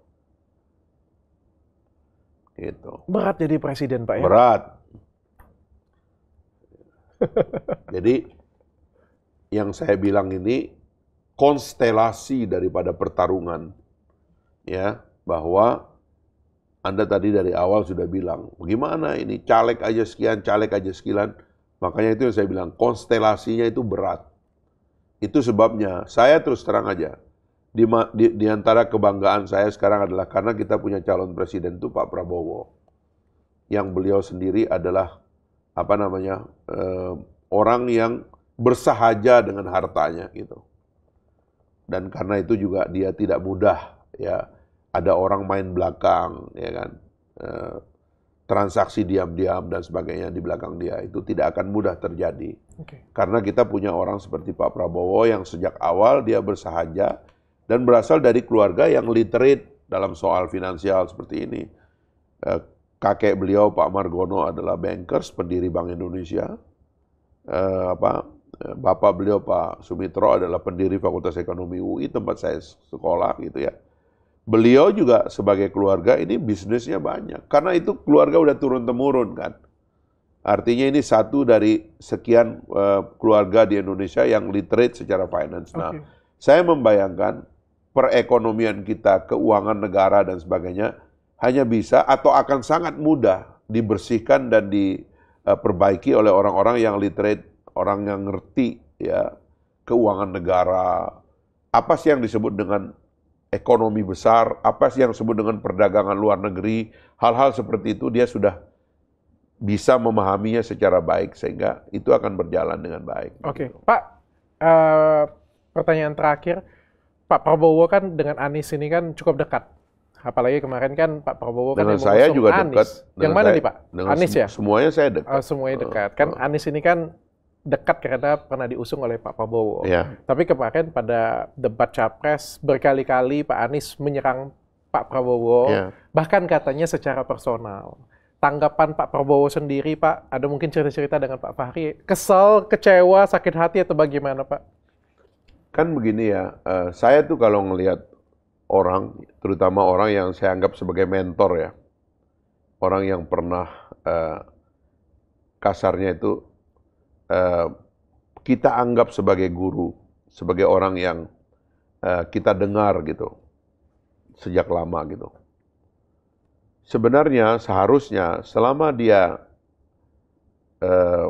Gitu. Berat jadi presiden Pak ya? Berat. <laughs> jadi yang saya bilang ini konstelasi daripada pertarungan ya bahwa Anda tadi dari awal sudah bilang gimana ini caleg aja sekian caleg aja sekian makanya itu yang saya bilang konstelasinya itu berat itu sebabnya saya terus terang aja di, di, di antara kebanggaan saya sekarang adalah karena kita punya calon presiden itu Pak Prabowo yang beliau sendiri adalah apa namanya eh, orang yang bersahaja dengan hartanya gitu. Dan karena itu juga dia tidak mudah ya ada orang main belakang ya kan e, transaksi diam-diam dan sebagainya di belakang dia itu tidak akan mudah terjadi okay. karena kita punya orang seperti Pak Prabowo yang sejak awal dia bersahaja dan berasal dari keluarga yang literate dalam soal finansial seperti ini e, kakek beliau Pak Margono adalah bankers pendiri Bank Indonesia e, apa Eh, bapak beliau Pak Sumitro adalah pendiri Fakultas Ekonomi UI tempat saya sekolah gitu ya. Beliau juga sebagai keluarga ini bisnisnya banyak karena itu keluarga udah turun temurun kan. Artinya ini satu dari sekian uh, keluarga di Indonesia yang literate secara finance. Nah, okay. saya membayangkan perekonomian kita, keuangan negara dan sebagainya hanya bisa atau akan sangat mudah dibersihkan dan diperbaiki eh, oleh orang-orang yang literate orang yang ngerti ya keuangan negara, apa sih yang disebut dengan ekonomi besar, apa sih yang disebut dengan perdagangan luar negeri, hal-hal seperti itu dia sudah bisa memahaminya secara baik sehingga itu akan berjalan dengan baik. Gitu. Oke, okay. Pak, uh, pertanyaan terakhir, Pak Prabowo kan dengan Anies ini kan cukup dekat, apalagi kemarin kan Pak Prabowo kan dengan kan saya juga Anies. dekat. yang mana saya, nih Pak? Anies ya. Semuanya saya dekat. Oh, semuanya dekat. Oh, kan uh, Anies ini kan dekat karena pernah diusung oleh Pak Prabowo. Yeah. Tapi kemarin pada debat capres berkali-kali Pak Anies menyerang Pak Prabowo, yeah. bahkan katanya secara personal. Tanggapan Pak Prabowo sendiri, Pak, ada mungkin cerita-cerita dengan Pak Fahri, kesel, kecewa, sakit hati atau bagaimana, Pak? Kan begini ya, eh, saya tuh kalau ngelihat orang, terutama orang yang saya anggap sebagai mentor ya, orang yang pernah eh, kasarnya itu Eh, kita anggap sebagai guru, sebagai orang yang uh, kita dengar gitu sejak lama gitu. Sebenarnya seharusnya selama dia uh,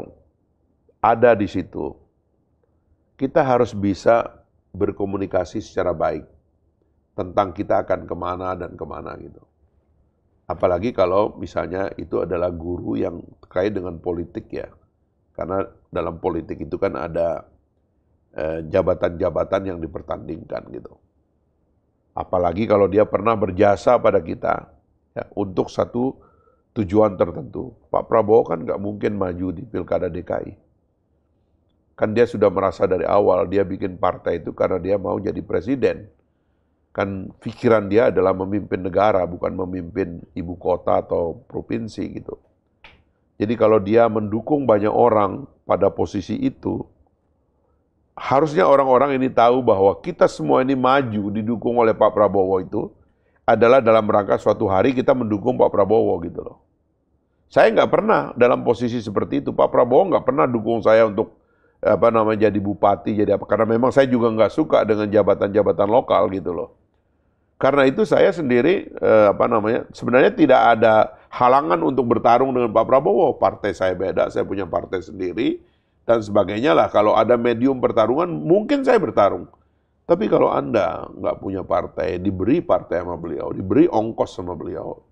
ada di situ, kita harus bisa berkomunikasi secara baik tentang kita akan kemana dan kemana gitu. Apalagi kalau misalnya itu adalah guru yang terkait dengan politik ya. Karena dalam politik itu kan ada eh, jabatan-jabatan eh, yang dipertandingkan gitu. Apalagi kalau dia pernah berjasa pada kita ya, untuk satu tujuan tertentu. Pak Prabowo kan nggak mungkin maju di pilkada DKI. Kan dia sudah merasa dari awal dia bikin partai itu karena dia mau jadi presiden. Kan pikiran dia adalah memimpin negara, bukan memimpin ibu kota atau provinsi gitu. Jadi kalau dia mendukung banyak orang, pada posisi itu, harusnya orang-orang ini tahu bahwa kita semua ini maju didukung oleh Pak Prabowo itu adalah dalam rangka suatu hari kita mendukung Pak Prabowo gitu loh. Saya nggak pernah dalam posisi seperti itu. Pak Prabowo nggak pernah dukung saya untuk eh, apa namanya jadi bupati jadi apa karena memang saya juga nggak suka dengan jabatan-jabatan lokal gitu loh. Karena itu saya sendiri eh, apa namanya sebenarnya tidak ada halangan untuk bertarung dengan Pak Prabowo. Partai saya beda, saya punya partai sendiri, dan sebagainya lah. Kalau ada medium pertarungan, mungkin saya bertarung. Tapi kalau Anda nggak punya partai, diberi partai sama beliau, diberi ongkos sama beliau,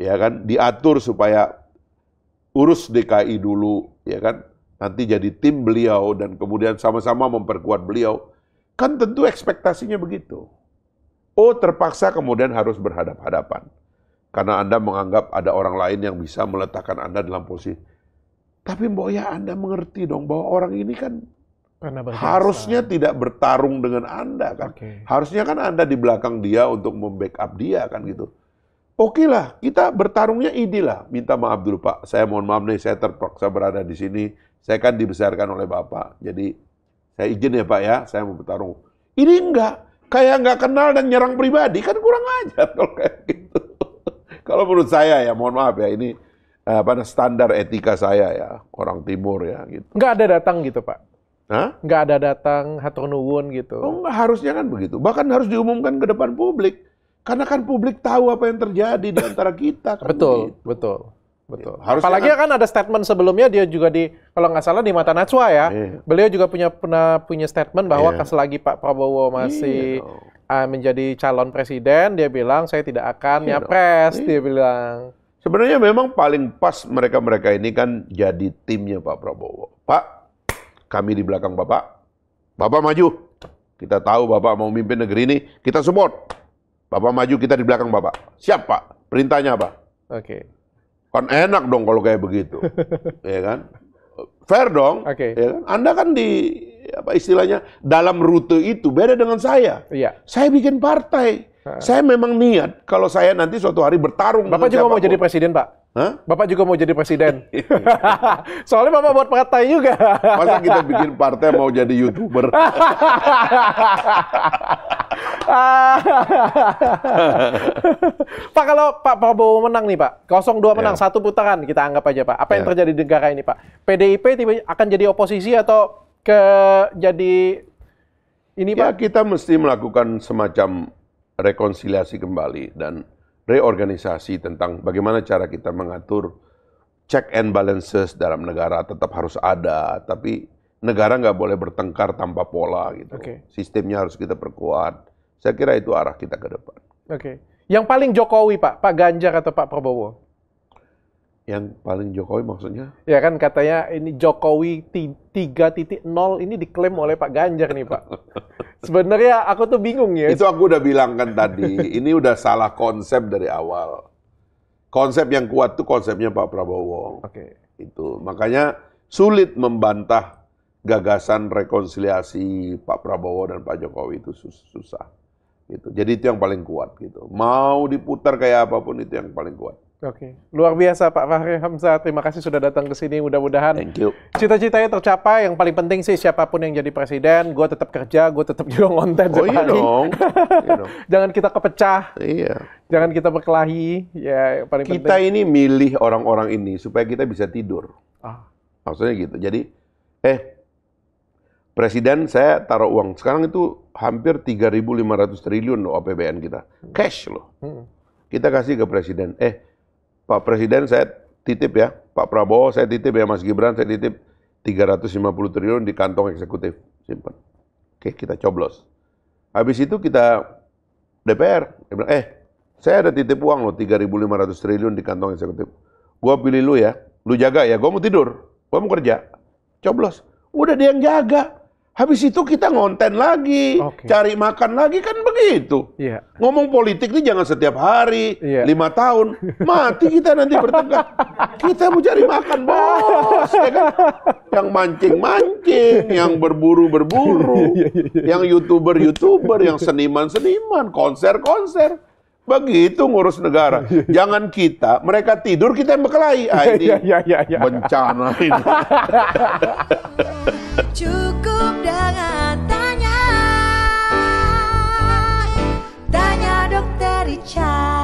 ya kan, diatur supaya urus DKI dulu, ya kan, nanti jadi tim beliau dan kemudian sama-sama memperkuat beliau, kan tentu ekspektasinya begitu. Oh terpaksa kemudian harus berhadap-hadapan. Karena Anda menganggap ada orang lain yang bisa meletakkan Anda dalam posisi. Tapi Mbok ya Anda mengerti dong bahwa orang ini kan harusnya tidak bertarung dengan Anda kan. Okay. Harusnya kan Anda di belakang dia untuk membackup dia kan gitu. Oke lah, kita bertarungnya ini lah. Minta maaf dulu Pak, saya mohon maaf nih, saya terpaksa berada di sini. Saya kan dibesarkan oleh Bapak, jadi saya izin ya Pak ya, saya mau bertarung. Ini enggak, kayak enggak kenal dan nyerang pribadi, kan kurang ajar kalau kayak gitu. Kalau menurut saya ya, mohon maaf ya, ini eh, apa standar etika saya ya, orang timur ya gitu. Gak ada datang gitu, Pak. Hah? Nggak ada datang hatur nuwun gitu. Oh, enggak, harusnya kan begitu. Bahkan harus diumumkan ke depan publik. Karena kan publik tahu apa yang terjadi di antara kita. Kan betul, begitu. betul. Betul. Iya, harus Apalagi kan, kan, ada statement sebelumnya dia juga di kalau nggak salah di mata Najwa ya. Iya. Beliau juga punya pernah punya statement bahwa iya. selagi Pak Prabowo masih iya uh, menjadi calon presiden, dia bilang saya tidak akan ya nyapres, iya. dia bilang. Sebenarnya memang paling pas mereka-mereka ini kan jadi timnya Pak Prabowo. Pak, kami di belakang Bapak. Bapak maju. Kita tahu Bapak mau mimpin negeri ini, kita support. Bapak maju, kita di belakang Bapak. Siap Pak, perintahnya apa? Oke. Okay. Kan enak dong kalau kayak begitu. <laughs> ya kan? Fair dong. Oke. Okay. Ya kan? Anda kan di apa istilahnya dalam rute itu beda dengan saya. Iya. Saya bikin partai. Ha. Saya memang niat kalau saya nanti suatu hari bertarung. Bapak juga mau jadi presiden, Pak? Hah? Bapak juga mau jadi presiden. <laughs> Soalnya Bapak buat partai juga. Masa kita bikin partai mau jadi YouTuber? <laughs> Pak, kalau Pak Prabowo menang nih Pak, 02 iya. menang, yeah. satu putaran kita anggap aja Pak. Apa yeah. yang iya. terjadi di negara ini Pak? PDIP tiba akan jadi oposisi atau ke jadi ini ya, Pak? Ya, kita mesti melakukan semacam rekonsiliasi kembali dan reorganisasi tentang bagaimana cara kita mengatur check and balances dalam negara tetap harus ada, tapi negara nggak boleh bertengkar tanpa pola gitu. Okay. Sistemnya harus kita perkuat. Saya kira itu arah kita ke depan. Oke. Okay. Yang paling Jokowi Pak, Pak Ganjar atau Pak Prabowo? yang paling Jokowi maksudnya? Ya kan katanya ini Jokowi 3.0 ini diklaim oleh Pak Ganjar nih Pak. <laughs> Sebenarnya aku tuh bingung ya. Itu aku udah bilang kan tadi, ini udah salah konsep dari awal. Konsep yang kuat tuh konsepnya Pak Prabowo. Oke. Okay. Itu makanya sulit membantah gagasan rekonsiliasi Pak Prabowo dan Pak Jokowi itu sus susah. Gitu. Jadi itu yang paling kuat gitu. Mau diputar kayak apapun itu yang paling kuat. Oke, okay. luar biasa Pak Fahri Hamzah. Terima kasih sudah datang ke sini. Mudah-mudahan cita-citanya tercapai. Yang paling penting sih siapapun yang jadi presiden, gue tetap kerja, gue tetap <laughs> juga konten. Oh iya dong. <laughs> Iya dong. Jangan kita kepecah. Iya. Jangan kita berkelahi. Ya, yang paling kita penting. ini milih orang-orang ini supaya kita bisa tidur. Ah. Maksudnya gitu. Jadi, eh, presiden saya taruh uang. Sekarang itu hampir 3.500 triliun loh APBN kita. Hmm. Cash loh. Hmm. Kita kasih ke presiden. Eh, Pak Presiden saya titip ya, Pak Prabowo saya titip ya, Mas Gibran saya titip 350 triliun di kantong eksekutif, simpan. Oke, kita coblos. Habis itu kita DPR, dia bilang, eh saya ada titip uang loh 3.500 triliun di kantong eksekutif. Gua pilih lu ya, lu jaga ya, gua mau tidur, gua mau kerja. Coblos. Udah dia yang jaga. Habis itu kita ngonten lagi, okay. cari makan lagi kan begitu. Yeah. Ngomong politik ini jangan setiap hari, yeah. lima tahun mati kita nanti bertengkar. kita mau cari makan bos, ya kan? Yang mancing mancing, yang berburu berburu, <laughs> iya, iya, iya. yang youtuber youtuber, yang seniman seniman, konser konser. Begitu ngurus negara. Jangan kita, mereka tidur kita yang berkelahi. Ah, <laughs> ini bencana ini. <laughs> Cukup dengan tanya Tanya dokter Richard